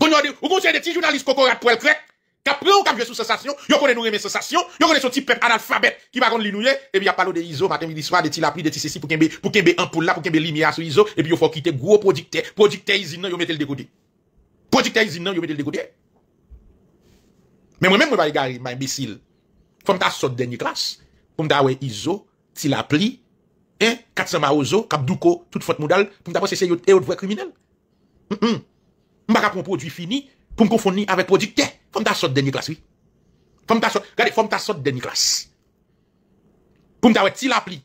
Vous avez des petits journalistes cocorat pour le crête. Kapre ou kap jwe sensation, sensasyon, yo konen nou reme sensasyon, yo konen sou qui va rendre ki et puis y y ya palo de iso matin midi soir, de la prise de ti sesi, pou kenbe, pour kenbe ampoul la, pou kenbe limia sou Iso, et puis fò kite gros producteur, producteur izin yon yo le dégoûté. Produkte izin nan yo le dégoûté. Men mwen men mwen va yi gari mwen bisil Fom ta sot den yi klas Fom ta wey izo, ti la pli E, katsa ma ozo, kab duko, tout fote mudal Fom ta wey se se yot eot vwe kriminel Mbaka pon prodwi fini Fom konfoni avek prodwi ke Fom ta sot den yi klas Fom ta sot den yi klas Fom ta wey ti la pli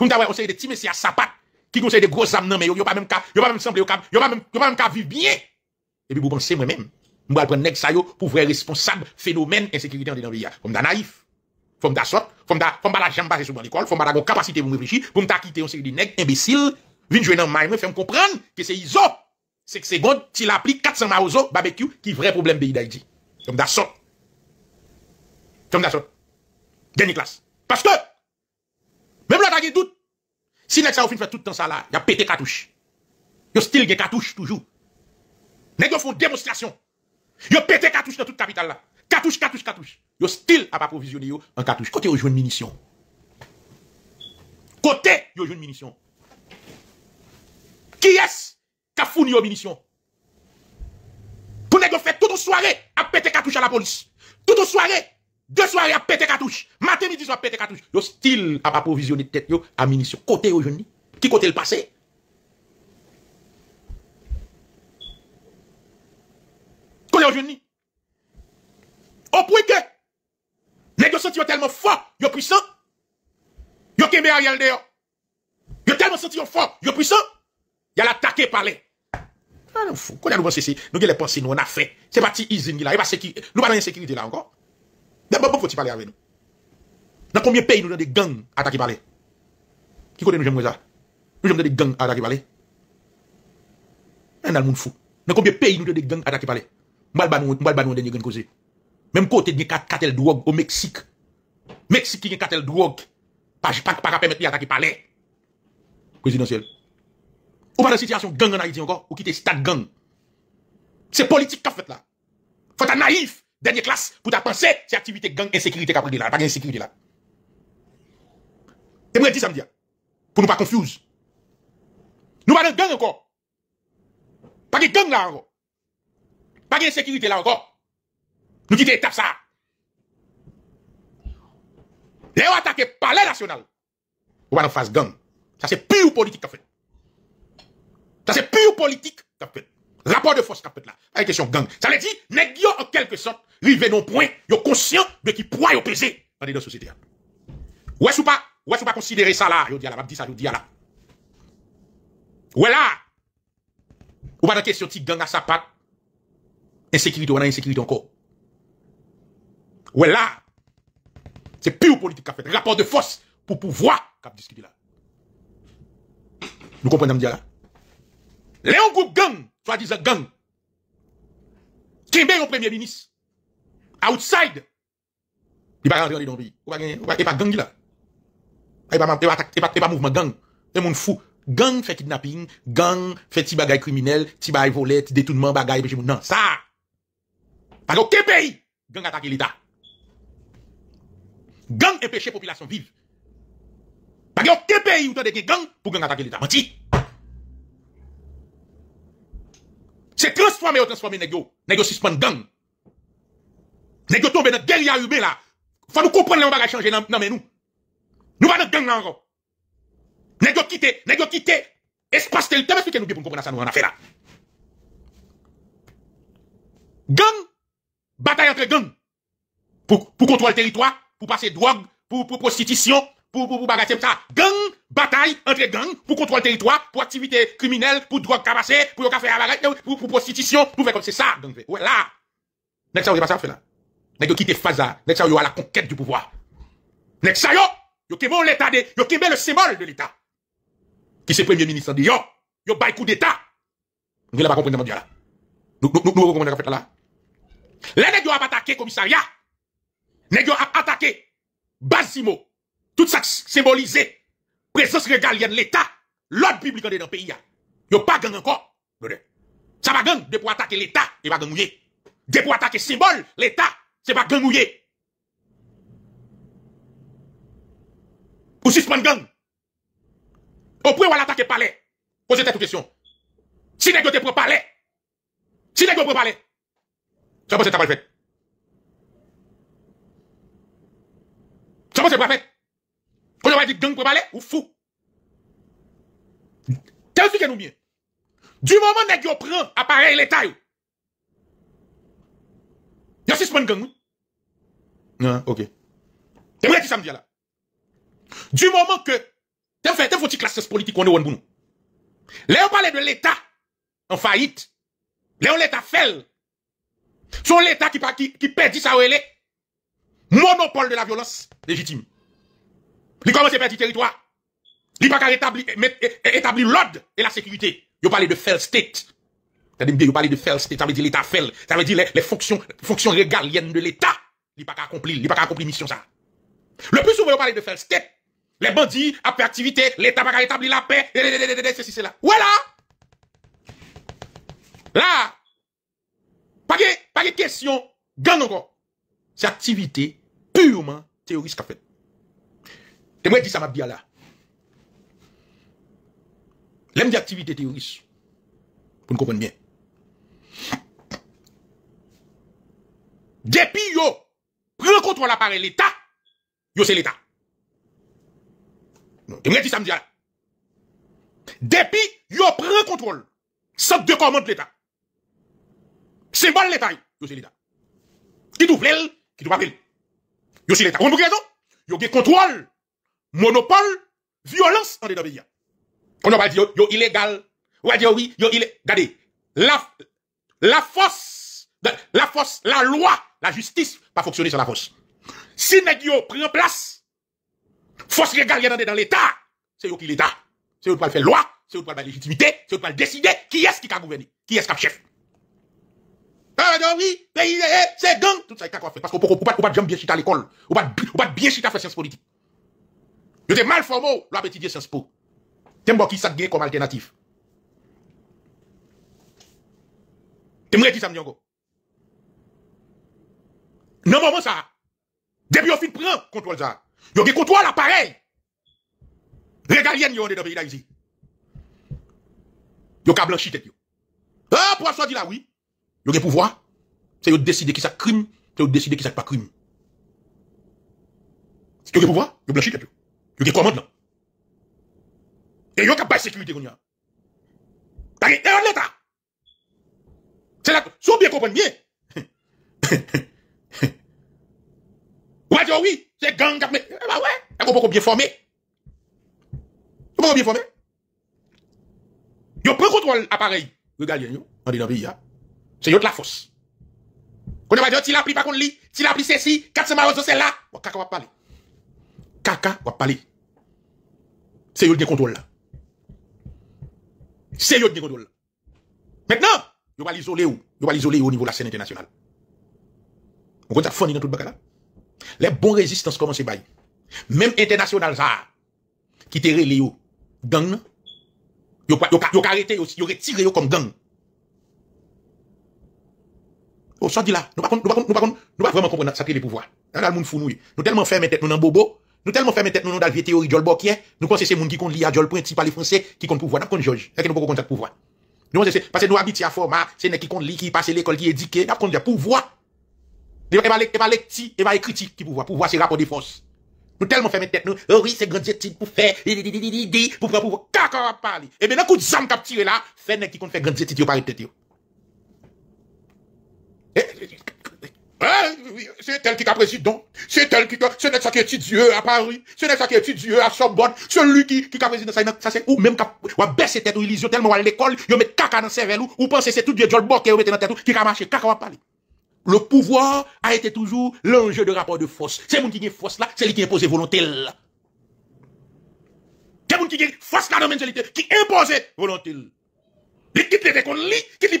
Fom ta wey oseye de ti mesi a sapat Ki gounseye de gwo zam nan me yo Yo pa menm ka, yo pa menm samble yo ka Yo pa menm ka viv biye E bi bou bon se mwen menm Mbo al pren neg sayo pou vre responsab fenomen Ensekirite an di nan beya Fom da naif, fom da sot Fom ba la jamba se souban di kol Fom ba da gon kapasite pou mwifleji Fom ta kite yon seri di neg, imbesil Vin jwen nan maymwe, fèm komprenn ke se yi zo Sek segonde, ti la pli 400 mahouzo Babekyu ki vre problem beyi da yi di Fom da sot Fom da sot Gen ni klas, paske Mem la ta ge dout Si neg sayo fin fè tout tan sa la, ya pete katouche Yo stil ge katouche toujou Neg yo foun demonstrasyon Yo pété cartouche dans toute capitale là. Cartouche, cartouche, cartouche. Yo style a pas provisionné yo en cartouche. Côté yo une munition. Côté yo une munition. Qui est-ce qui a fourni yo munition? Pour nèg fait toute une soirée à péter cartouche à la police. Toute une soirée deux soirées à péter cartouche. Matin midi soir péter cartouche. Yo style a pas provisionner tête yo à munition. Côté yo munition. Qui côté le passé? au point que les les sentiments tellement senti tellement ils fò, yo mais Yo kembe a d'ailleurs de tellement tellement forts ils yo puissants ils pwisan. par là pale. Ah, non, fou. Qu'on a nous ici nous avons pensées, nous on a fait. C'est parti usine là. Et va sécuriser. Nous pas dans sécurité là encore. D'abord, faut-il parler avec nous? Dans combien de pays nous avons des gangs attaqués par les? Qui connaît nous j'aime ça? Nous avons des gangs attaqués par les? Un monde fou. Dans combien de pays nous avons des gangs attaqués par les? le dernier cause. Même côté de cartel drogue au Mexique. Mexique qui a cartel drogue. Pas pas permettre qui palais. Présidentiel. Ou pas de situation gang en Haïti encore, ou quitter stade gang. C'est politique qu'on fait là. Faut être naïf, dernière classe, pour ta penser, c'est activité gang insécurité qu'a pris là, pas insécurité là. Et moi, je dis ça pour nous pas confuser. Nous pas de gang encore. Pas de gang là encore. Pas sécurité là encore. Nous quittons l'étape ça. Léo le palais national. Ou pas en face gang. Ça c'est pure politique fait. Ça c'est pure politique fait. Rapport de force qu'a fait là. Pas ah, une question gang. Ça veut dire, nèg en quelque sorte, rivé non point, yo conscient de qui poids au pesé dans les deux sociétés. Ou est-ce pas, ou est-ce pas considérer ça là, yo dit la m'a dit ça, dit là. Ou est là. Ou pas dans question de gang à sa patte. Insécurité, on a insécurité encore. Ouais là, c'est pure politique qu'a fait. Rapport de force pour pouvoir qu'a là. Nous comprenons bien là. Léon groupe gang, soi-disant gang. qui est premier ministre. Outside. Il va rentrer dans le pays. Il a pas gang là. Il a pas mouvement gang. Il un fou. Gang fait kidnapping, gang fait petit bagaille criminel, petit bagaille volet, détournement bagaille... Non, ça. Pas quel pays, gang attaque l'État. Gang empêche la population vive. Pas quel pays où t'as des gangs pour gang attaquer l'État. Menti. C'est transformer ou transformer négo. Négo suspend gang. Négo tombe dans guerre urbaine là. Faut nous comprendre les va changer dans mais nous. Nous pas dans gang là encore. Négo quitter, négo quitter. Espace il t'as expliqué nous bien pour comprendre ça nous en affaire là. Gang bataille entre gangs pour, contrôler le territoire, pour passer drogue, pour, pour prostitution, pour, pour, ça. Gang, bataille entre gangs pour contrôler le territoire, pour activité criminelle, pour drogue cabassée, pour café à la pour, pour prostitution, pour faire comme c'est ça. Donc, ouais, là. Next, ça, vous pas ça, fait là. Next, quitte phase là. Next, ça, à la conquête du pouvoir. Next, ça, yo, yo, qui l'état de, yo, qui le symbole de l'état. Qui c'est premier ministre de yo, yo, bail coup d'état. Vous n'avez pas compris, là. Nous, nous, nous, nous, nous, nous, nous, les nègres ont attaqué commissariat. Nègres ont attaqué Basimo. Tout ça symbolisé présence régalienne de l'État, l'ordre public dans le pays. Ils pas gang encore. Ça va gang de pour attaquer l'État, va pas gagner. De pour attaquer symbole, l'État, c'est pas gagner. Ou suspendre gang. Au point où le palais. Posez cette question. Si les te prend palais. Si nègre prend palais. Ça va, c'est pas fait. Ça va, c'est pas fait. Quand on va dire gang pour parler, ou fou. T'as que nous bien. Du moment que on prend appareil l'état a six semaines gang. Non, OK. T'es vrai qui ça me dit là. Du moment que t'as fait t'as foutu classe politique on est one pour nous. Là on parle de l'état en faillite. Là on l'état fait son l'État qui, qui, qui perdit sa est Monopole de la violence légitime. Il commence à perdre territoire. Il pas qu'à établir l'ordre et la sécurité. Il parle de fail state. Ça veut dire il de fail state, ça veut dire l'État fail. Ça veut dire les, fonctions, fonctions régaliennes de l'État. Il pas qu'à accomplir, il pas qu'à accomplir mission ça. Le plus souvent, il parle de fail state. Les bandits, après activité, l'État pas qu'à établir la paix, c'est là. Voilà! Là, pas de question, gagne encore. C'est activité purement théoriste qu'a fait. Tu dit ça m'a dit là. L'aime d'activité Vous Pour nous comprendre bien. Depuis yo, prend contrôle l'appareil l'État, yo c'est l'État. Tu m'a dit ça m'a bien là. Depuis yo prend contrôle, centre de commande l'État. C'est bon l'État, yo c'est l'État. Qui tout qui douvre l'elle. Yo c'est l'État. Vous comprenez Yo le contrôle, monopole, violence dans les pays. On va dire yo illégal. On va dire oui, yo illégal. Regardez, la, la force, la force, la loi, la justice, pas fonctionner sur la force. Si nèg yo prend place, force légale dans l'État, c'est yo qui l'État. C'est vous qui va faire loi, c'est vous qui va faire légitimité, c'est vous qui va décider qui est-ce qui a gouverné, qui est-ce qui a chef. Pardon, oui, pays, c'est gang. Tout ça, il t'a fait. Parce qu'on peut pas bien chita à l'école. Ou pas, pas bien chita faire sciences politiques. je t'ai mal formé, oh, l'a petit sciences po. T'aimes qui ça gagne comme alternative. T'aimerais dire ça, m'diongo. Non, moment ça. Depuis au fin prend contrôle ça. Yo qui contrôle l'appareil. Régalienne, yo, on est dans le pays d'Haïti. Yo a blanchi tête yo. Ah, pour ça, dit là, oui. Yo gen pouvoir, c'est yo décider qui ça crime, c'est yo décider qui ça pas crime. Yo le pouvoir, yo blanchi tête yo. Yo gen commande là. Et yo capable sécurité qu'on vous a. C'est gen l'état. C'est là, so bien comprendre bien. [LAUGHS] Oh oui, c'est gang mais eh bah ben ouais, on pas bien formé. On pas bien formé. Yo prend contrôle appareil, regardez vous on dit dans pays hein c'est de la fausse. Quand on va dire, tu l'as pris par contre, lit, tu l'as pris ceci, 400 c'est là, bon, caca va parler. Caca va parler. C'est eux qui contrôlent C'est eux qui contrôlent Maintenant, on va l'isoler. où Vous l'isoler au niveau de la scène internationale Vous avez fourni dans tout le bac là Les bons résistances commencent à bailler. Même international, ça, qui les relé, gang, vous avez aussi. vous retirez, comme gang. Bon, Sondila, nou pa kon, nou pa kon, nou pa kon, nou pa kon Nou pa kon nou, nou pa kon nou na sape le pouvoi Nan nan nou n'ifounoui Nou telman fèmè tèt nou nan bobo Nou telman fèmè tèt nou nan dal vie teori jol bòkye Nou konse se moun ki kon li a jol pointi pali fransè Ki kon pouvoi, nan kon joj Ek e nou kon kon teke pouvoi Nou monses se pase nou habiti a forma Senen ki kon li ki pasè le kol ki edike Nan kon de pouvoi Eman ek li, eman ekriti ki pouvoi Pouvoi se rapou defons Nou telman fèmè tèt nou Horise gandjeti pou fè Idididididi Eh, eh, eh, c'est tel qui apprécie président, C'est tel qui, ce n'est qui étudie Dieu à Paris. c'est n'est qui est Dieu à Sorbonne. Celui qui, qui apprécie ça, ça c'est ou même qui baisser baissé tête ou illusion tellement à l'école, il met caca dans le cerveau ou pensez c'est tout Dieu, John Bock, il met dans la tête qui a marché, caca va parler. Le pouvoir a été toujours l'enjeu de rapport de force. C'est mon qui est force là, c'est lui qui impose volonté là. C'est mon qui est force là dans la qui impose volonté là. Qui qui te kon li, qui te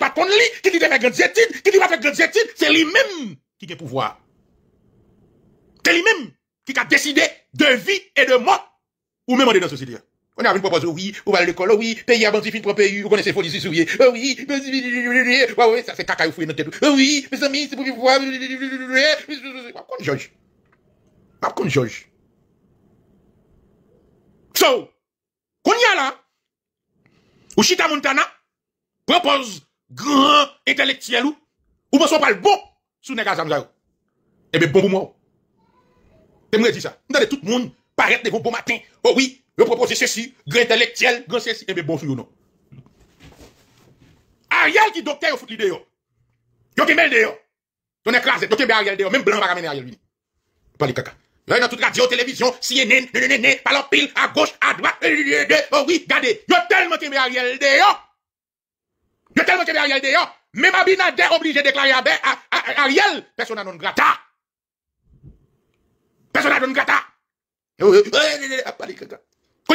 qui qui te C'est lui-même qui a le pouvoir. de vie et de mort ou même de dans société. On a une proposition, oui, on à l'école, oui, pays à fin pour pays, vous connaissez Folie euh, oui, oui, ça c'est caca, oui, oui, notre tête, euh, oui, mes amis, c'est pour pouvoir, pas So, qu'on y a là, ou Chita Montana, Propoz gran entelektiyel ou, ou monson pal bo sou nega zamzay ou. Ebe eh bon pou mou ou. Te mwen di sa. Mwen dade tout moun paret de vou bon matin. Ou oh oui, mwen propoz se si, gran entelektiyel, gran se si, ebe eh bon sou yon ou nou. Ariel ki dokte yo foute li de yo. Yo keme el de yo. Ton e klaset, yo keme Ariel de yo. Mem blan va ramene Ariel wini. Palikaka. Yo nan tout radio, televizyon, CNN, NNN, palopil, a goch, a dwak, el yede, ou oui, gade. Yo telman keme Ariel de yo. Il y tellement que Ariel dehors, même Abinader obligé de déclarer à, Ariel, personne non grata. Personne non grata. Quand on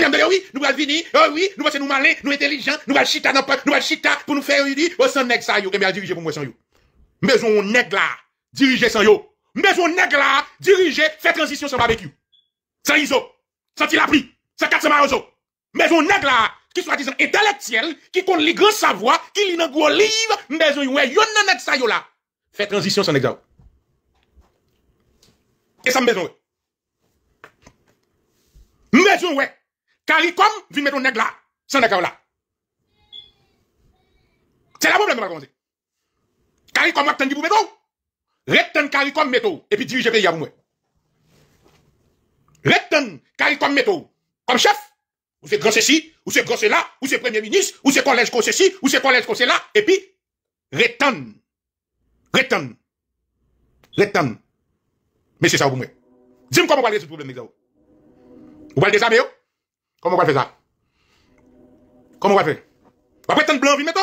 dit, oui, nous allons venir, eh oui, nous allons nous malins, nous intelligents, nous allons chita, nous allons chita pour nous faire dire au oh, sein nèg ça, yo, eh bien diriger pour moi sans yo. Mais on nèg là, diriger sans yo. Mais on nèg là, diriger, faire transition sans barbecue. Sans iso, sans il pris, sans quatre semaines Mais on nèg là, qui soit disant intellectuel, qui connaît les grands savoirs, qui lit un gros livre, mais besoin de yon nan ça yo là. Fait transition sans exemple. Et ça me besoin. Mais je CARICOM vi mettre un nègre là, sans nègre là. C'est la problème de ma dire. CARICOM va tenir pour mettre. Retten CARICOM mettre. Et puis dirigez pays à moi. Retten CARICOM mettre. Comme chef. Ou c'est grand ceci, ou c'est grand cela, ou c'est premier ministre, ou c'est collège qu'on ceci, ou c'est collège qu'on cela, et puis, rétonne. Rétonne. Rétonne. Mais c'est ça pour Dis-moi comment on va résoudre ce problème, Vous parlez de ça, mais Comment on va faire ça? Comment on va faire? On va prétendre blanc, mettons?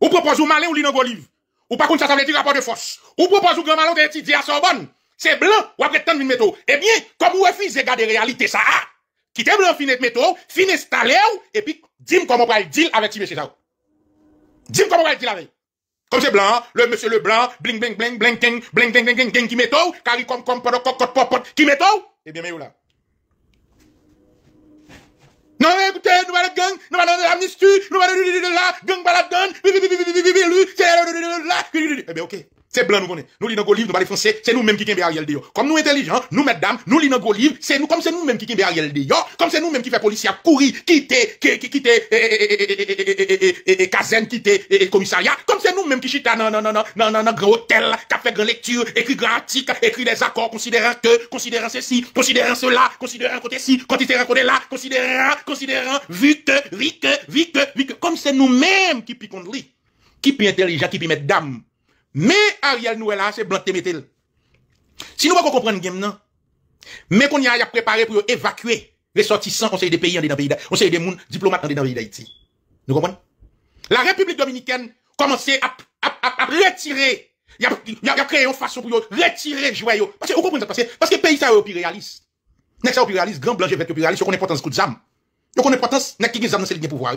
Ou propose ou malin ou lit livre. Ou par contre, ça, ça veut dire rapport de force. Ou propose ou grand malin d'étudier à Sorbonne. C'est blanc, ou après tant de métaux. Eh bien, comme vous refusez de garder réalité, ça, ah! qui te de finet métaux, fin installé et puis dis-moi comment on va deal avec si monsieur ça. Dis-moi comment on va deal avec. Comme c'est blanc, le monsieur le blanc, bling bling bling bling bling bling bling bling bling qui métaux, bling comme comme bling bling bling qui métaux, et bien mais là. Non, mais écoutez, nous allons gang, nous allons bling l'amnistie, nous allons de la gang bling c'est là, eh bien ok. C'est blanc, nous connaissons. Nous lisons nos livres, nous parlons français, c'est nous même qui sommes Ariel Deyo. Comme nous intelligents, nous mesdames, nous lisons nos livres, c'est nous, comme c'est nous-mêmes qui sommes Ariel Deyo, comme c'est nous-mêmes qui fait policier courir, quitter, quitter, caserne, quitter, commissariat, comme c'est nous-mêmes qui chita non non non non non grand hôtel, qui fait grand lecture, écrit grand article, écrit des accords, considérant que, considérant ceci, considérant cela, considérant côté ci, considérant côté là, considérant, considérant, vu que, vu que, vu que, vu que, comme c'est nous même qui piquons de lit, qui pi intelligent, qui pi mesdames, mais Ariel Noël c'est blanc mettel. Si nous pas comprendre game non. Mais qu'on y a préparé pour évacuer les ressortissants sait des pays en sait pays sait des monde diplomates en dans pays d'Haïti. Nous comprenons La République dominicaine commençait à, à, à, retirer il y a créé une façon pour retirer joyeux parce que vous comprenez ça parce que parce que pays ça est plus réaliste. N'est-ce pas plus réaliste grand blanc avec plus réaliste qu'on importance coup de zam. Donc on importance n'est qui zam dans le pouvoir.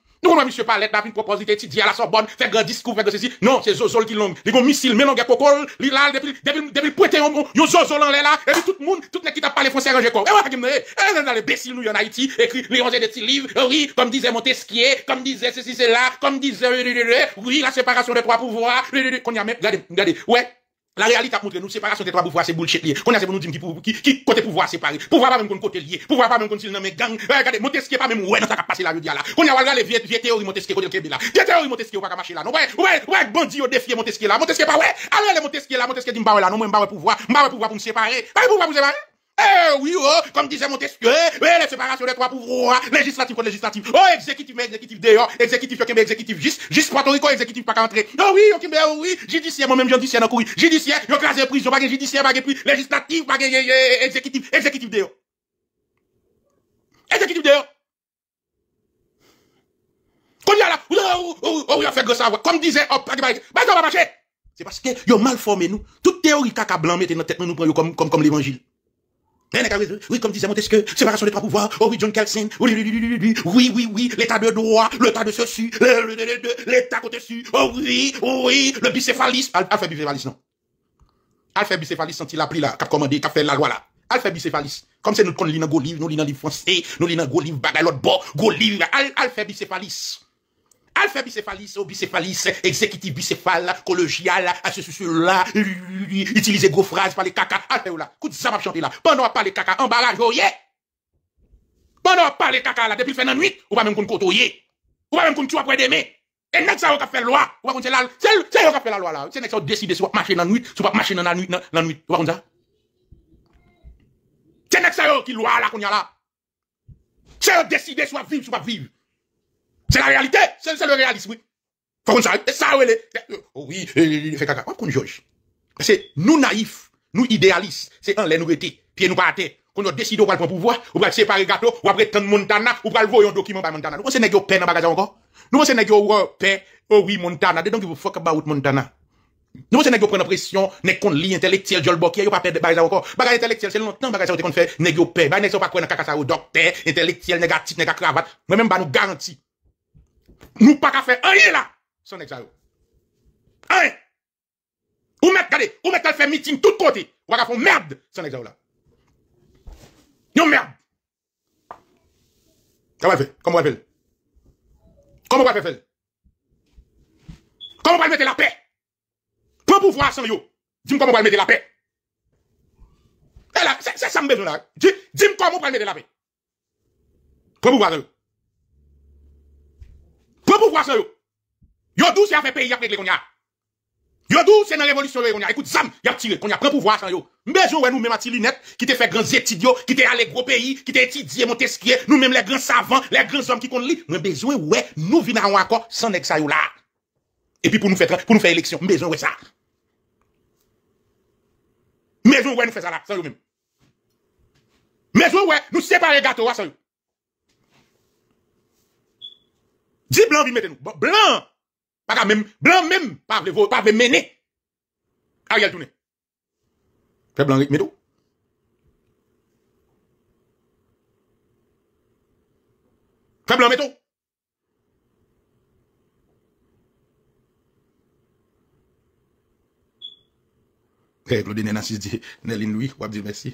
Nou non, mwa msie palet napi proposite, ti di ala son bon, fek an diskou fek an sezi, nan se zozol ki long. Li gon misil non, melong ya kokol, li lal debil puete yon bon, yo zozol an ley la, e bi tout moun, tout ne kita pale fon serenje kon. Ewa, agimne, e, e, nan le besil nou yon Haiti, ekri, li yon ze de ti liv, ri, kom dize Montesquieu, kom dize sezi se la, kom dize, ri, ri, ri, ri, ri, la separasyon de trois pouvoirs, ri, ri, ri, ri, kon yame, gade, gade, oue. La réalité a montré nous séparation des trois pouvoirs, c'est bullshit lié. On a c'est pour nous dire qui, qui, côté pouvoir séparé. Pouvoir pas même qu'on côté lié. Pouvoir pas même qu'on dans mes gang. Eh, regardez, Montesquieu pas même ouais, non, ça a passé là, je là. Qu'on a regardé les vieilles vieille théories Montesquieu côté le là. théorie Montesquieu pas marcher là. Non, ouais, ouais, ouais, bandit au défier Montesquieu là. Montesquieu pas ouais. Allez, les Montesquieu là, Montesquieu dit m'ba là, non, moi m'ba pouvoir, m'ba pouvoir pour me séparer. Pas pouvoir pour me séparer. Eh oui, oh, comme disait Montesquieu, eh, la séparation des trois pouvoirs, législatif contre législatif, oh, exécutif, mais exécutif dehors, exécutif, yo, mais exécutif, juste, juste Puerto Rico, exécutif, pas qu'à entrer. Oh oui, ok mais oh oui, judiciaire, moi-même, judiciaire, en courir, judiciaire, yo, crasé prison, pas judiciaire, pas prix, législatif, pas eh, eh, exécutif, exécutif dehors. Exécutif dehors. Qu'on y a là, oh, oh, oh, fait gros savoir, comme disait, oh, pas bah, ça va marcher. C'est parce que, yo, mal formé, nous, toute théorie caca blanc, mettez dans tête, nous, nous prenons comme, comme, comme l'évangile. Oui, comme disait Montesquieu, séparation des trois pouvoirs. Oh oui, John Kelsen. Oui, oui, oui, l'état de droit, l'état de ceci, l'état côté-ci. Oh oui, oui, le bicéphalisme. Alpha bicéphalisme, non. Alpha bicéphalisme, il a pris là, qu'a commandé, qu'a fait la loi là. Alpha bicéphalisme. Comme c'est nous qu'on lit livre, nous lit dans français, nous lit dans livre bagalot, l'autre bord, alpha bicéphalisme. Al fait bicéphalie, exécutif bicéphale, collégial, à ce sujet là, utiliser gros phrases parler caca. Al ou là. Écoute, ça m'a chanté là. Pendant à parler caca, en barrage, oh, yeah Pendant à parler caca là, depuis le fin de nuit, ou pas même qu'on côtoyer. Ou pas même qu'on tue après demain. Et n'est-ce pas ka fait loi, ou pas c'est la c'est c'est ou ka fait la loi là. C'est nèg ça décider si marcher dans nuit, si pas marcher dans la nuit, dans la nuit. Ou comme ça. C'est nèg ça qui loi là qu'on y a là. C'est décider soit vivre, soit pas vivre. C'est la réalité. C'est le réalisme. Oui. Faut qu'on s'arrête. Ça, oh, oui. Oui, il fait caca. Pourquoi Georges? C'est nous naïfs, nous idéalistes. C'est un, les nous Pieds nous pas Qu'on a décidé, on va pouvoir, on va séparer gâteau, on va prétendre Montana, on va le voir un document par Montana. Nous, on s'est négé au paix dans bagage encore. Nous, on s'est négé au euh, paix, oh oui, Montana. Donc, il faut fuck about Montana. Nous, on s'est négé prendre pression, n'est qu'on lit intellectuel, jol bokia, yo pas perdre bagage encore. Bagage intellectuel, c'est longtemps bagage qu'on fait négé au paix. Bah, nèg pas quoi dans caca docteur, intellectuel, négatif, négatif cravate. Moi-même, bah, nous garantir Nou pa ka fe, an ye la, son ekza ou. An! Ou met gade, ou met al fe miting tout kote, wakafon mèrd, son ekza ou la. Nyon mèrd! Kwa mwen fe? Kwa mwen fe? Kwa mwen fe fe? Kwa mwen pa mwen te la pe? Kwa mwen pou vwa san yo? Dime kwa mwen pa mwen te la pe? E la, se se se mbezou la. Dime kwa mwen pa mwen te la pe? Kwa mwen pou vwa san yo? Yon dou se a fe peyi ya prek le konya Yon dou se nan revolusyon yo yon ya Ekout zam, yap tire, konya prek pouvoa sa yo Mbejou we nou men mati lunet Ki te fe gran zeti diyo, ki te alek gro peyi Ki te etidye monteskye, nou menm le gran savan Le gran zom ki kon li Mbejou we, nou vi nan wakor san ek sa yo la Epi pou nou fe tre, pou nou fe eleksyon Mbejou we sa Mbejou we nou fe sa la Mbejou we, nou separe gato wa sa yo Di blan vi mette nou. Blan! Blan menm! Par ve mennè! A yal toune! Fè blan metto? Fè blan metto? Glo de nenansis di Nelly Nwik wap di mersi.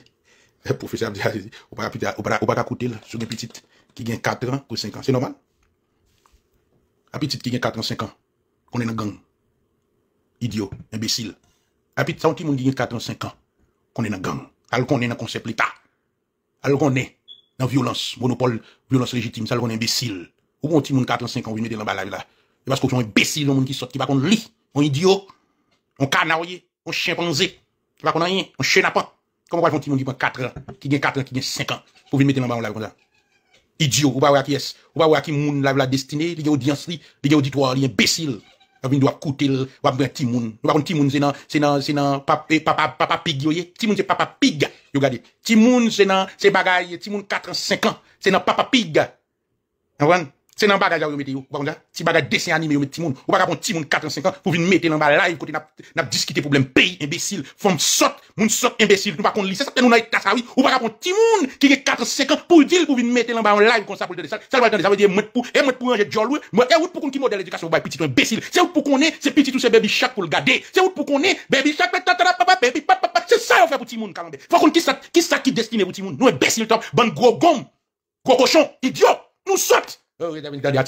Profesor wap di azi. Ou bak akoute l, sou gen pitit. Ki gen 4 an ou 5 an. Se noman? Un petit qui a 4 ans, 5 ans. On est dans gang. Idiot, imbécile. Un petit ça, on qui a 4 ans, 5 ans. On est dans gang. Alors qu'on est dans le concept l'État. Alors qu'on est dans violence, monopole, violence légitime. Ça, on est imbécile. Ou bon, petit monde 4 ans, 5 ans, vous mettez dans la là. parce que sont imbécile, on qui sort, qui va qu'on lit. On idiot. On canaille. On chimpanzé. Qui va qu'on rien. On chenapan. Comment va-t-on monde qui a 4 ans, qui a 4 ans, qui a 5 ans, pour venir mettre dans la là comme ça? idiot, ou pas voir qui est, ou pas voir qui moun la, la destinée, y a audience il y a auditoire li, imbécile. Avin doit coûter, ou pas un petit monde. Ou va un petit moun, c'est dans, c'est dans, c'est dans, papa, papa, papa pig, yo, Ti c'est papa pig, yo gade. Ti c'est nan, c'est bagaille, ti moun 4 ans, 5 ans, c'est dans papa pig. Vous c'est dans bagage où mettez vous comme ça. Si bagage dessin animé mettez monde, ou pas prendre petit monde 4 ans 5 ans pour venir mettre dans live côté n'a n'a discuter problème pays imbécile, femme sot moun sot imbécile, nous pas qu'on c'est ça nous dans état ah oui, ou pas prendre petit monde qui est 4 ans 5 ans pour dire pour venir mettre dans en live comme ça pour le ça. Ça va ça veut dire moi pour et eh, moi pour ranger jol moi et eh, ou pour qu'on qui modèle éducation bail petit imbécile. C'est ou pour qu'on est, c'est petit ou c'est baby chaque pour le garder. C'est ou pour qu'on est baby chaque tata papa baby papa. C'est ça on fait pour petit monde quand Faut qu'on qui ça qui ça ki destiné pour petit monde. Nous imbécile top, bon gros gomme, gros cochon, idiot. Nous saute Oh, Qui sont les de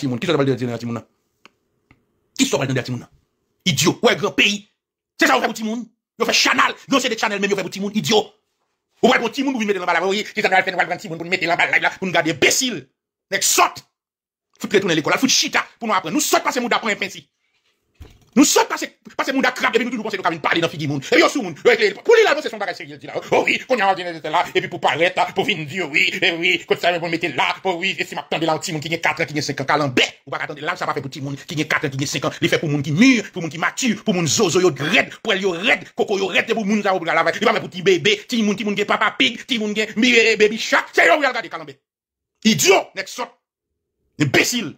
Qui sont les de Idiot. Ouais, grand pays. C'est ça, vous faites monde. Vous faites Chanel. Vous faites des Chanel, mais vous faites monde. Idiot. Vous faites monde. vous mettez dans la balle. Vous faites un monde. pour mettre dans la balle. Pour nous garder imbécile. Vous saute. Faut retourner l'école. Faut chita pour nous apprendre. Nous saute passer nous d'apprendre un principe. Nous sommes passés, passés monde à crabe, et puis nous nous, pensons nous, parler dans le monde. Et puis on sous monde, on pour couler là, c'est son bagage sérieux, là. Oh oui, qu'on y a ordinaire, là, et puis pour paraître, pour venir dire oui, et eh oui, quand ça, vous mettre là, oh oui, et si m'attendais là, un petit monde qui est 4 ans, qui a 5 ans, calambé, ou pas attendre là, ça va faire pour petit monde qui est 4 ans, qui a 5 ans, il fait pour monde qui mûre, pour monde qui mature, pour monde zozo, yo red, pour yo red, coco yo red, pour monde ça, est la lave, il va mettre pour petit bébé, petit monde, petit monde qui est papa pig, petit monde qui eh, baby chat, c'est là où il y a yo, regardez, calambé. Idiot, next sort. Imbécile.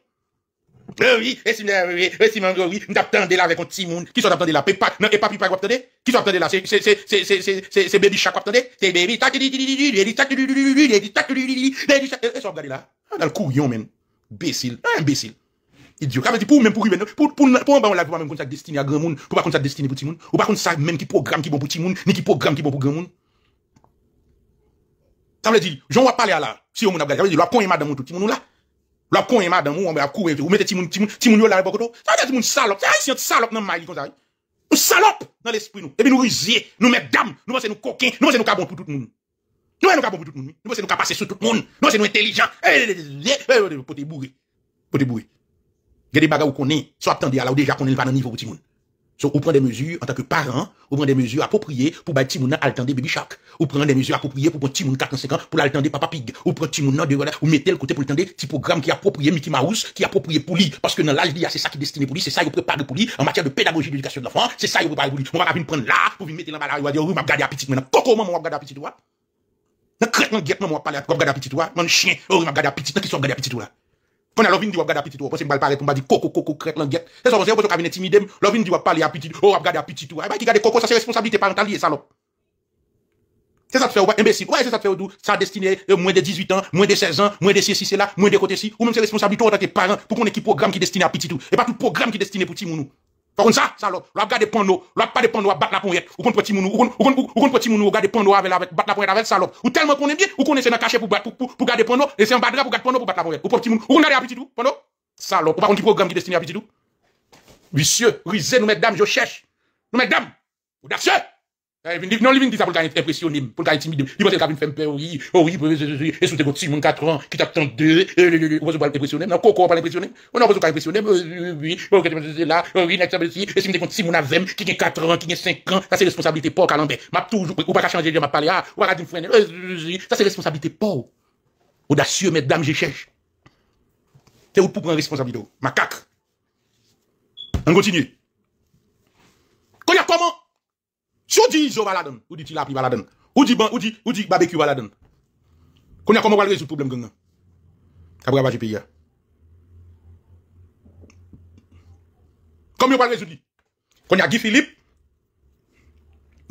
Oui, oui oui, oui, oui. oui, oui, là avec un petit Qui sont là? Pépa, et papi pas attendez? Qui sont là? C'est, c'est, c'est, c'est, c'est, c'est, c'est baby chaque attendez? C'est là. Dans le couillon, même. imbécile. Idiot. même pour pour, pour, pour, on même à grand monde, pour pas oui, oui, pour ou pas oui, même qui programme qui bon pour ni qui programme qui bon pour grand monde. oui, oui, vais parler là. Si on oui, oui, oui, madame tout là la madame ou, ou ou mette timoun, timoun, timoun yo la rebokoto. Sa yon timoun salop, sa salope salope nan Nous, kon nous. nous nous nous nous nous. nous nous nous nous nous nous nous nous nous nous nous nous Nous nous kabon pour tout monde nous Nous nous kabon pour tout moun, nous pense nous passer sur tout nous. nous pense nou nous Pote pour pote bourri. gade baga ou soit attendez déjà qu'on ou pas timoun. So, ou prend des mesures en tant que parent, ou prend des mesures appropriées pour bâtir mon altender baby shark. Ou prend des mesures appropriées pour petit mon 4 ans pour l'attendre papa pig. Ou prend petit moun de ou mettez le côté pour l'altender petit programme qui est approprié Mickey Mouse, qui est approprié pour parce que dans l'âge c'est ça qui est destiné pour lui, c'est ça il prépare pour lui en matière de pédagogie d'éducation de l'enfant, c'est ça il prépare pour lui. On va venir prendre là pour venir mettre dans la va dire je m'a garder petit maintenant. Coco maman, m'a garder petit toi. Nan crête guette maman, m'a parler, vais garder petit toi. Mon chien, je oh, m'a garder petit, qui sont garder petit toi. Quand elle de petit, que on coco, coco, crête, languette. C'est ça, que tu timide, parler à petit, à petit, tout. coco, ça c'est responsabilité parentale, salope. C'est ça fait, imbécile. Ouais, c'est ça fait, Ça destiné, euh, moins de 18 ans, moins de 16 ans, moins de 6 c'est là, moins de côté ci. Ou même c'est responsabilité en tant que parent, pour qu'on ait qui programme qui destiné à petit tout. Et pas tout programme qui destiné pour petit nous. Par contre, ça, salope, l'on va garder pando, pas de pando, à battre la poignette. Ou contre petit mounou, ou contre petit mounou, ou garder pando avec, avec, battre la poignette avec salope. Ou tellement qu'on est bien, ou qu'on essaie d'en cacher pour, battre, pour, pour garder pando, et c'est un badra pour garder pando pour battre la poignette. Ou pour petit mounou, ou on a petit tout, Salope. Ou par contre, du programme qui est destiné à petit tout. Monsieur, risez, nous mesdames, je cherche. Nous mesdames, audacieux. Eh, non, lui, il dit ça pour le impressionné, pour le intimidé. Il pense qu'il a fait peur, oh, oui, oui, et sous tes petits, mon 4 ans, qui t'attend deux, on va impressionner, impressionné, non, coco, pas impressionné, on va se voir impressionné, euh, oui, oui, oh, là, oh, oui, next et si me compte si mon avem, qui a 4 ans, qui a 5 ans, ça c'est responsabilité pauvre, calambé. M'a toujours, ou pas changer, m'a parlé, ah, ou pas dire frère, ça c'est responsabilité pauvre. Audacieux, mesdames, je cherche. C'est où pour prendre responsabilité, macaque. On continue. Comment si on dit ou dit tilapi va Valadon. ou dit, ou dit, ou dit barbecue Valadon. a comment on va résoudre le problème gang. Après, va pays. Hein. Comment on va résoudre Qu'on a Guy Philippe.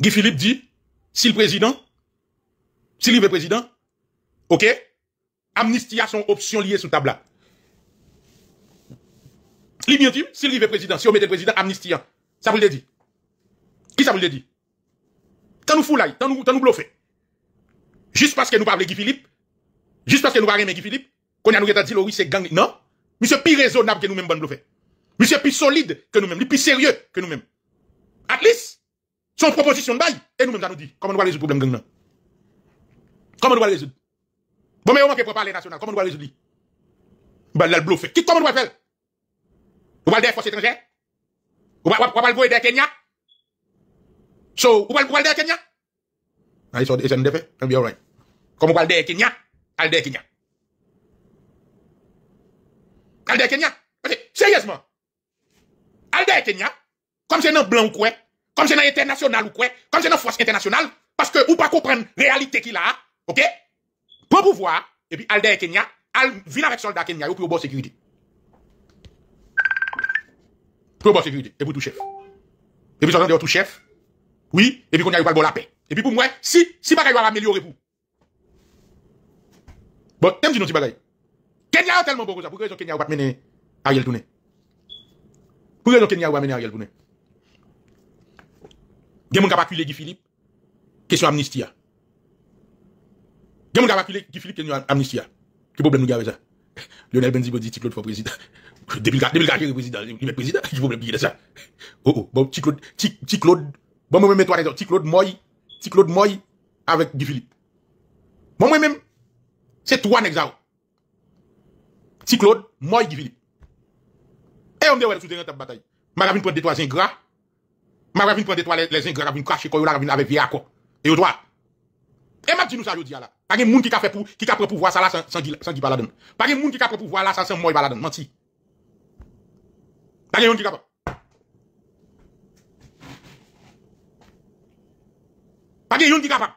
Guy Philippe dit, si le président, si le président, ok, amnistie sont son option liée sous table là. vient s'il le président, si on met le président, amnistie, hein. ça vous le dit. Qui ça vous le dit T'as nous foulaille, t'as nous, nous bluffé. Juste parce que nous parlons Guy Philippe, juste parce que nous parlons Guy Philippe, qu'on a nous dit, oui, c'est gang, non? Monsieur plus raisonnable que nous-mêmes, bon bluffé. Monsieur plus solide que nous-mêmes, plus sérieux que nous-mêmes. At least, son proposition de bail, et nous-mêmes, ça nous dit, comment nous allons résoudre le problème gang, non? Comment nous allons résoudre? Bon, mais on manque pour parler national, comment nous allons résoudre? Bah, là, le bluffer. Qui, comment nous allons faire? Nous allons des forces étrangères? Nous allons des Kenya? So, ou pal pou wale deye Kenya? A, e se n defe, an be alright. Kom ou wale deye Kenya, al deye Kenya. Al deye Kenya? Ose, seryazman. Al deye Kenya, kom se nan blan ou kwe, kom se nan internasyonal ou kwe, kom se nan fwos internasyonal, paske ou pa koupen realite ki la, ok? Po pou wale, e pi al deye Kenya, al vina vek solda Kenya yo pou yo bo sekwiti. Po yo bo sekwiti, e pi tou chef. E pi solda deyo tou chef, Oui, et puis qu'on y a eu pas la paix. Et puis pour moi, si, si bagaille va améliorer pour. Bon, t'aimes dire non, si qu'il Kenya a tellement beaucoup ça. Pourquoi ils ont Kenya pas mener Ariel touné Pourquoi ils ont Kenya pas mener Ariel touné Gen moun ka Guy Philippe, question amnistie. Gen moun ka Guy Philippe, question amnistia. Quel problème nous gavez ça? [LAUGHS] Lionel Benzibo dit, Claude faut président. [LAUGHS] Depuis le gars, depuis président, il est président, il faut [LAUGHS] oublier ça. Oh oh, bon, Claude, Claude, Bon, moi-même, nettoyer ti Claude Moy, ti Claude Moy avec Guy Philippe. Bon, moi-même, c'est trois nègres. ti Claude Moy, Guy Philippe. Et on devait dit, ouais, soutenir ta bataille. Ma ravine prend des trois ingrats. Ma ravine prend des trois les ingrats, ravine cracher, quoi, la ravine avec via quoi. Et au droit. Et m'a dit nous ça, aujourd'hui là. Pas de monde qui a fait pour, qui a pris pouvoir ça là sans, sans, sans Guy Baladon. Pas de monde qui a pris pouvoir là sans, sans Moy Baladon. Menti. Pas de monde qui a Pas de yon qui capable.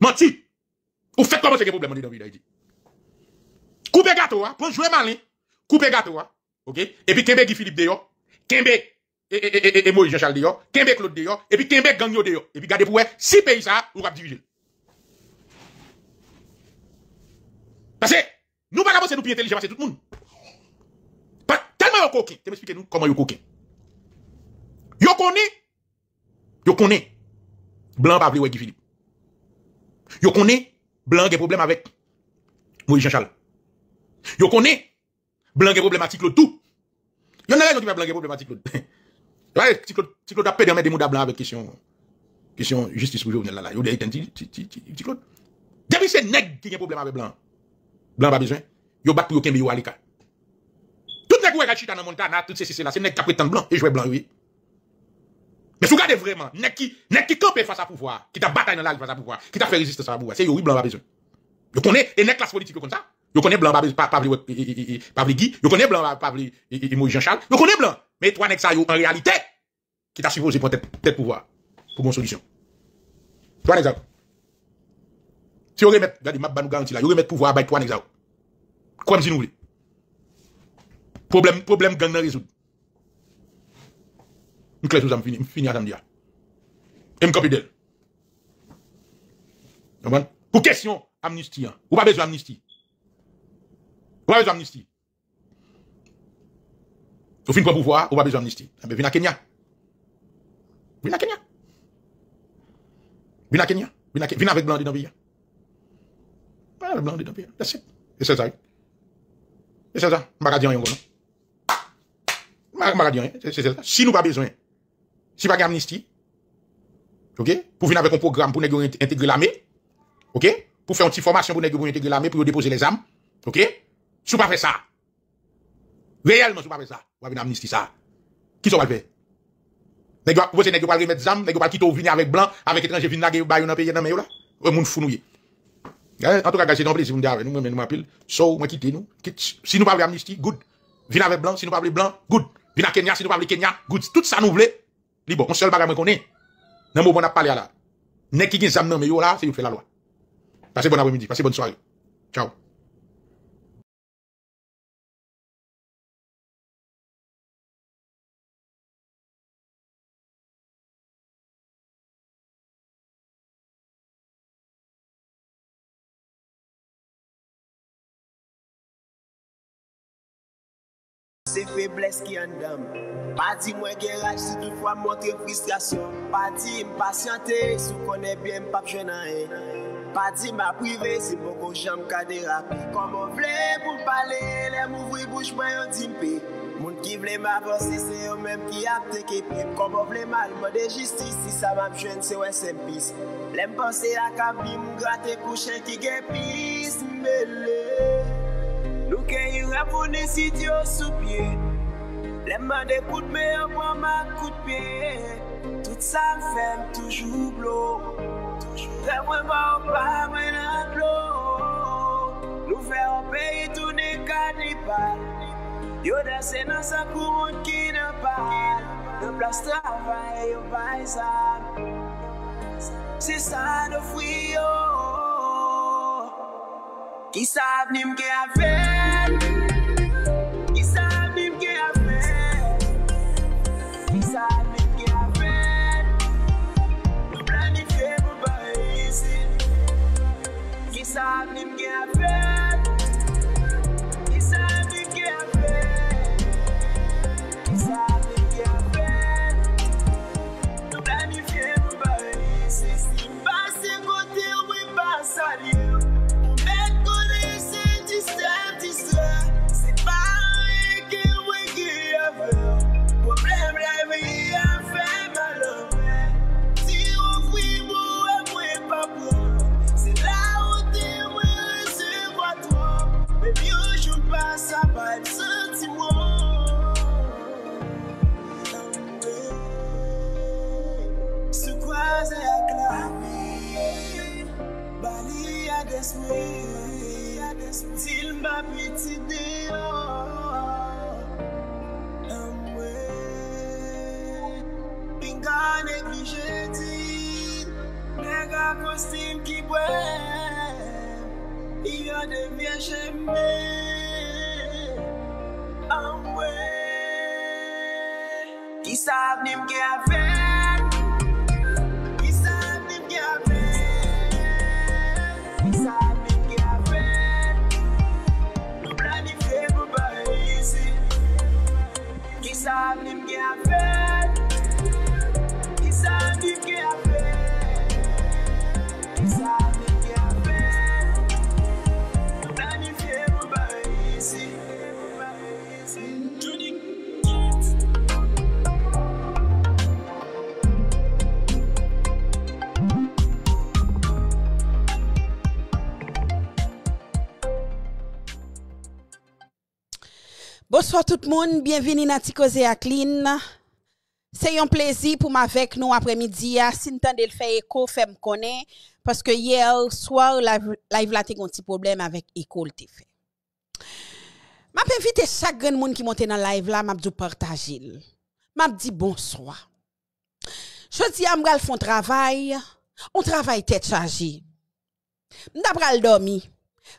Menti. Ou faites comment c'est que problème dans d'Haïti. Coupe gâteau, hein. pour jouer malin. Coupe gâteau, hein. Et puis Kembe Guy Philippe dehors. Kembe et, Moïse Jean-Charles dehors. Kembe Claude dehors. Et puis Kembe Gagnon dehors. Et puis gardez pour hein, si pays ça, vous va diviser. Parce que nous pas de nous plus intelligents, c'est tout le monde. Tellement yon coquin. vais m'expliquez nous comment yon coquin. Yon connaît. Yon connaît. Blanc pas voulu Guy Philippe. Yo connaît Blanc des problème avec Moïse Jean-Charles. Yo connaît Blanc des problématique le tout. Yo n'a raison qui pas Blanc des problématique l'autre. [LAUGHS] Là, Ticlot a perdu des mots blanc avec question question justice pour Jovenel là là. Yo des Ticlot. Depuis c'est nèg qui a problème avec Blanc. Blanc pas besoin. Yo bat pour aucun yo alika. Tout nèg ouais chita dans Montana, tout ceci là, c'est nèg qui prétend blanc et jouer blanc oui. Mais si vous regardez vraiment, n'est qui, nek qui campé face à pouvoir, qui t'a bataille dans la face à pouvoir, qui t'a fait face à pouvoir, c'est Yori Blanc à besoin. Vous connaissez, et n'est classe politique comme ça. Vous connaissez Blanc pas Pavli Guy, vous connaissez Blanc pas Moïse Jean-Charles, vous connaissez Blanc. Mais toi, nek ça, en réalité, qui t'a supposé pour tête pouvoir, pour mon solution. Trois ça. Si vous remettez, regardez, m'a nous garantie là, vous remettez pouvoir à trois ça. Comme si nous voulez. Problème, problème gang résoudre nous vais finir à m je m fini pour question amnistie E Pour question, d'amnistie On besoin d'amnistie pas Ou pa vous Ou besoin fin besoin d'amnistie. Eh ben, à Kenya. à Kenya. Kenya. Viens à Kenya. nan avec Vina blandi nan biya. That's it. C'est ça. Hein. ça ça. ça ça c'est ça Si nous n'avons pas si pas amnistie. OK Pour venir avec un programme pour intégrer l'armée. OK Pour faire une petite formation pour intégrer l'armée pour déposer les armes. OK Si vous pas fait ça. Réellement, si suis pas fait ça, vous avez une amnistie ça. Qui ça va le faire vous savez, pas remettre des armes, vous pas quitter venir avec blanc, avec étranger, venir avec baillon dans pays dans là. Ou euh, monde founouillé. Eh, en tout cas, c'est un plaisir de vous nous, nous, nous, appelle. So, moi, quitter nous. Si nous pas amnistie, good. Viens avec blanc, si nous pas blanc, good. Viens à Kenya, si nous pas Kenya, good. Tout ça, nous voulons. Li bon, on seul bagage qu'on connaît. Nan moment on a parlé là. Nek qui gen zam nan mais yo là, c'est fait la loi. Passez bon après-midi, passez bonne soirée. Ciao. Padi mwen geraj si tou fwa mwotre frustrasyon Padi mwen pasyante sou konen byen mpap jwen nan en Padi mwen aprive si mwoko janm kade rap Komo vle pou mpale, lèm ouvri bouj mwen yon timpe Moun ki vle mwen avosise, yon menm ki apte ke prime Komo vle mwen alman de jistise, si sa mwen jwen se wè sen pis Lèm posè akabim, mwen m'm grate koushen ki gen pis Mbele, nou ke yon rap ou nesid yo sou pye Lemman de kout me yo pwa mak kout pye Tout sa fèm toujou blou Lemwen pa ou pwa mwen aklo Nou fè ou peyi tou ne kad ni pal Yo de se nan sa kou moun ki nan pal Nè plas travay yo bay zan Se san nou friyo Ki sa apnim ki avèl Bonsoir tout le monde, bienvenue dans Tico Clean. C'est un plaisir pour avec nous après-midi. Hein. Si nous le faire écho, fait me connaître. Parce que hier soir, la live a eu un petit problème avec écho le vais inviter chaque grand monde qui monte dans live là, m'a dit partager. M'a dit bonsoir. Je dis à ah, m'gal font travail, on travaille tête chargée. M'dabral dormir.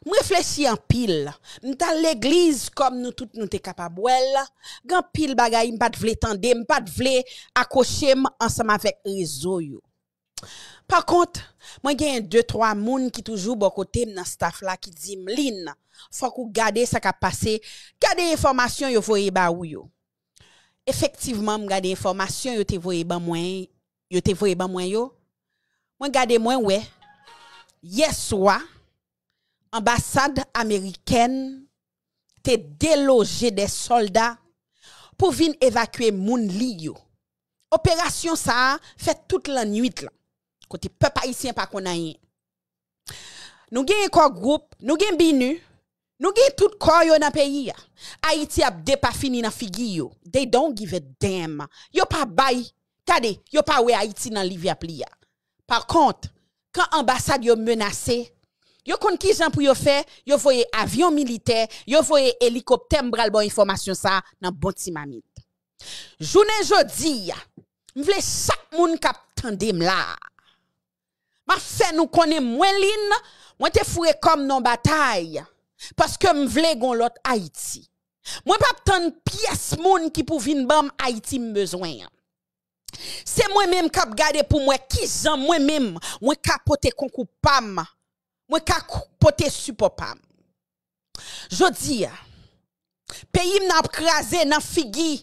Je réfléchis en pile. Dans l'église, comme nous tous, nous sommes capables, grand pile bagaille, pas de tendre, je pas de accrocher ensemble avec réseau. Par contre, moi j'ai deux trois personnes qui toujours bon côté dans staff là qui dit Mline, faut qu'on garder ça qui a passé, garder information yo voyez ba ou yo. Effectivement, garder information yo te voyez ba moins, yo te voyez ba moins yo. Moi garder moins ouais. Yes soir ambassade américaine te délogé des soldats pour venir évacuer moun gens. Opération ça fait toute la nuit là. Côté peuple haïtien pas qu'on a rien. Nous gagnons un groupe, nous gagnons binu, nous gagnons tout corps yo dans pays Haïti a pas fini dans figure. They don't give a damn. Yo pas bay. Tade, yo pas wè Haïti dans livre plia. Par contre, quand ambassade yo menacée, Yo kon ki jan pou yo fe, yo voye avion militaire, yo voye helikopter mbral bon information sa nan bon ti mamit. Jounen jodi, mvle chak moun kap tandem la. Ma fe nou konen mwen lin, mwen te fure kom nan batay. que mvle gon lot Haiti. Mwen pap tan pièce moun ki pou vin bam Haiti mbezwen. Se mwen menm kap gade pou moi ki jan mwen même mwen kapote konkou pam moi ka pote support pam je dis pays na crasé nan figi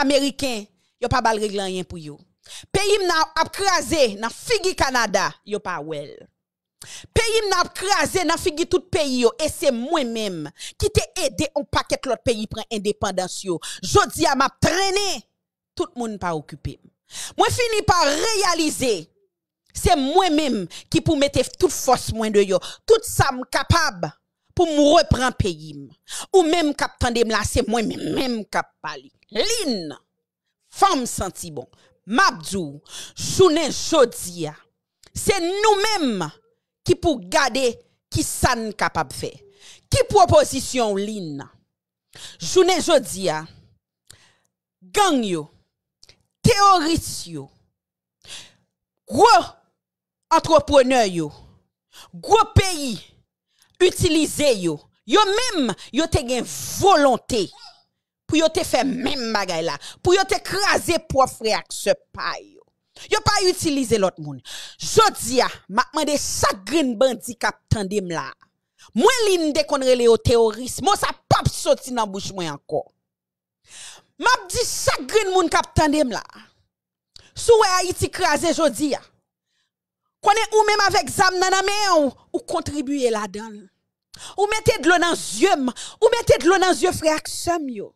américain yo pa bal règle rien pour yo pays m'n'a crasé nan figi canada yo pa well pays na crasé nan figi tout pays yo et c'est moi même qui t'ai aidé au paquet l'autre pays prend indépendance yo je dis m'a traîné tout le monde pas occupé moi fini par réaliser c'est moi-même qui pour mettre toute force moins de yo, tout ça me capable pour me reprendre pays. Ou même cap de là, c'est moi-même même cap parler. femme senti bon. Mabdou, journée jodia. C'est nous-mêmes qui pour garder qui ça capable faire. Qui proposition Lynn? Journée jodia. Gang yo, théoriste yo, entrepreneur yo, gros pays utiliser yo, yo même yo te gen volonté pour yo te faire même bagay là, pour yo te craser propre frère ce paille. Yo pa utiliser l'autre monde. Jodia, m'a demandé chaque green bandit kap tande m la, Moi l'inde de kon rele au terroriste, moi ça pap sorti nan bouche moi encore. M'a dit chaque green moun kap tande m Sou Souwe Haïti krasé jodia est ou même avec zam nan ou, ou contribuer là-dedans. Ou mettez de l'eau dans les yeux, ou mettez de l'eau dans les yeux frère yo.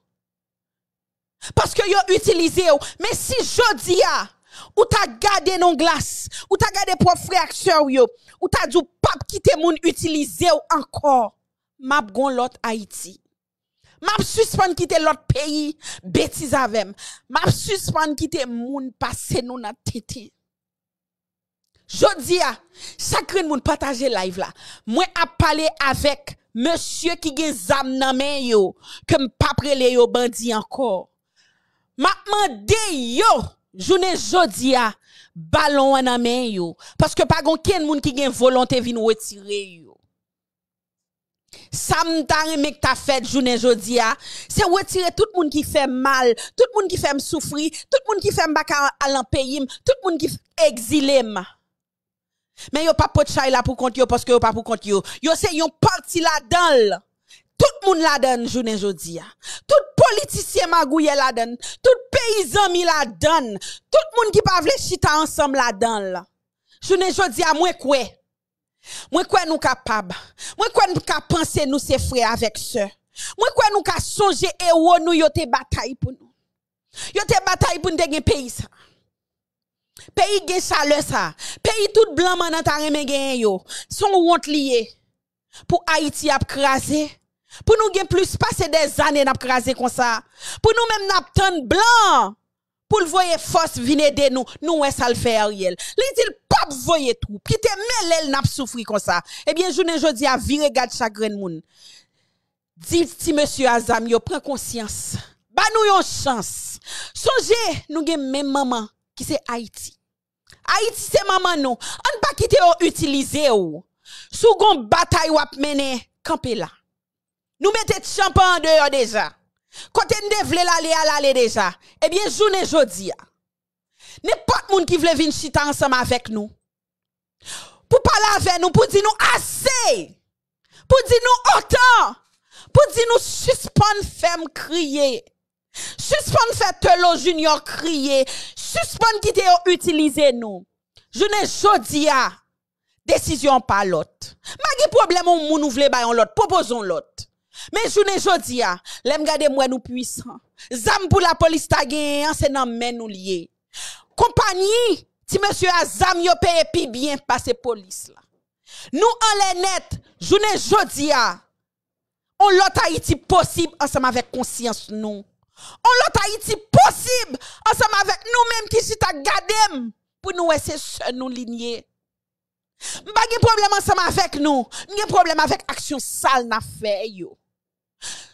Parce que yo utilisé mais si jodi a ah, ou t'as gardé non glace, ou t'as gardé pour frère sœur yo, ou t'as dit pap quitter moun utiliser encore. Map gon l'autre Haïti. Map suspend quitter l'autre pays, bêtise avec. Map suspend quitter moun passer nous dans tété. Jodi a, de moun partage live la. Moi a parlé avec monsieur ki gen zam nan men yo, que m prele yo bandi encore. Ma mandé yo, journée jodi a, ballon an nan men yo. que pas gon ken moun ki gen volonté vin retirer yo. Sam tan remek ta fet jounen jodi a, c'est retirer tout moun ki fait mal, tout moun ki fait me souffrir, tout moun ki fait me baka à peyim, tout moun ki exilem. Mais yo pas pote chay là pour compte yo parce que yo pas pour compte yo. Yo c'est yon parti là-dedans. Tout monde là-dedans journée jodi a. Tout politicien magouye là-dedans, tout paysan mi là donne tout monde qui pas vle chita ensemble là-dedans. Journée jodi a moins quoi. Moins quoi nous capable. Moins quoi nous ka penser nous ces frères avec sœurs. Moins quoi nous ka songer héros nous yo te bataille pour nous. Yo te bataille pour nous te pays ça. Pays gen chaleur ça. Pays tout blanc manan ta reme gen yo. Son honte lié. Pour Haïti a krasé. Pour nous gen plus passer des années n'ap krasé comme ça. Pour nous même n'ap blanc. Pour le voyer force venir de nous. Nous est ça le fait Ariel. Li dit pas voyer tout. Qui te mêlel n'ap souffri comme ça. Eh bien journée jodi a viré gade chagrin moun. Dit si monsieur Azam yo prend conscience. Ba nou yon chance. Songez, nous gen même maman qui c'est Haïti. Haïti, c'est maman nous. On ne pas quitter ou utiliser ou. Second bataille wap mené, campé là. Nous mettez champan en dehors déjà. Côté ne devle l'aller à l'aller déjà. Eh bien, journée pas N'importe monde qui veut venir chita ensemble avec nous. Pour parler avec nous, pour dire nous assez. Pour dire nous autant. Pour dire nous suspend femme crier. Suspend fait junior crier. Suspend qui te utilise nous. Je ne décision par l'autre. Ma problème ou moun ou vle bayon l'autre, proposons l'autre. Mais je ne jodi à, gade moi nous puissant Zam pour la police ta gen, hein, c'est nan men nous lié. Compagnie, si monsieur a zam yo paye pi bien passe police là. Nous en les net, je ne jodi On l'autre Haïti possible ensemble avec conscience nous. On l'a Haïti possible, ensemble avec nous-mêmes qui sommes à pour nous essayer de nous ligner. Pas de problème ensemble avec nous, pas problème avec action sale n'a fait yo.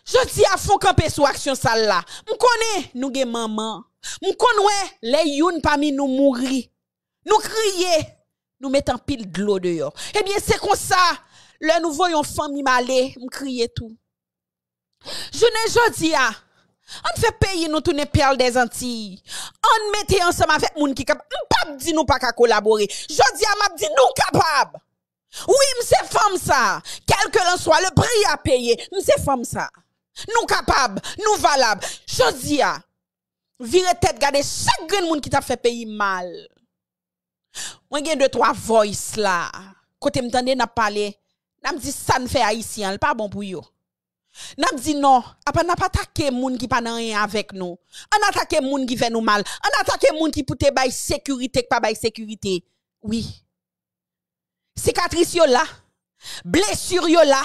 Je dis à fond camper sur action sale là. connais nous gen maman. connais les youn parmi nous mourir. Nous crier, nous mettons pile de l'eau dehors. Eh bien c'est comme ça. Le nous voyons famille malé, me crier tout. Je ne dis à on fait payer nous tourner perles des Antilles. On mettait ensemble avec moun qui capable. M'pap dit nous pas qu'à collaborer. Jodi m'a dit nous capable. Oui, m'se femme ça. Quel que soit le prix à payer, m'se femme ça. Nous capables, nous valables. dis a vire tête garder chaque grain moun qui t'a fait payer mal. Moi gen deux trois voix là. Côté m'tande n'a parlé. N'a dit ça ne fait haïtien, pas bon pour yo. N ap di nou, ap an ap atake moun ki pa nan rey avèk nou. An atake moun ki ven nou mal. An atake moun ki poute bay sekurite k pa bay sekurite. Oui. Sekatris yo la. Blesur yo la.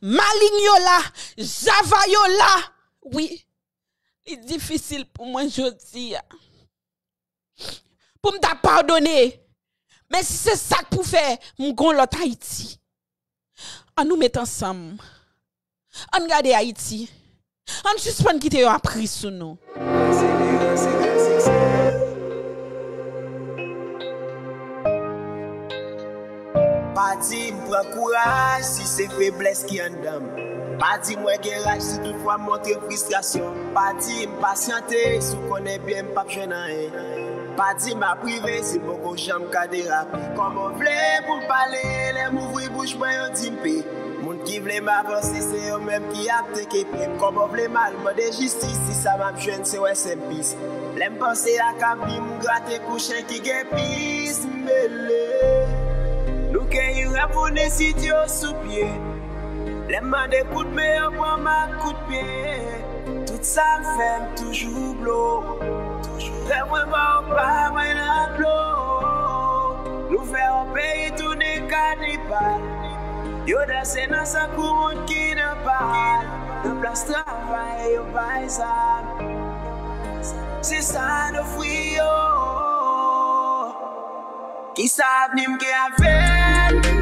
Malin yo la. Java yo la. Oui. E difisil pou mwen jodi. Pou m da pardonne. Men si se sak pou fè, m goun lot ha iti. An nou met ansam m. An gade Haiti An jispan kite yo apri sou nou Pas di m prekouraj Si se febles ki an dam Pas di m wekeraj Si tou fwa montre frustrasyon Pas di m pasyante Si konen bien pap chen an e. en Pas di m aprive Si bokon jam kade rap Komo vle pou m pale Le m ouvri bouj mwen yon timpe Ki vlem avansi se yo menm ki apte ke prem Komov lema lman de jistisi Sa mam jwenn se wè sen pis Lèm panse akambi mou grate kou chen ki gen pis Mbele Nou ke yon apou ne si diyo sou pie Lèm man de kout me yon pwaman kout pie Tout sa mfen toujou blou Toujou lèm wèman wèman wèman blou Nou fè yon peyi toune kanipal Yo da se nan sa kou moun ki nan pa Nan plas travay yo bay sa Se sa nan fwi yo Ki sa apnim ki aven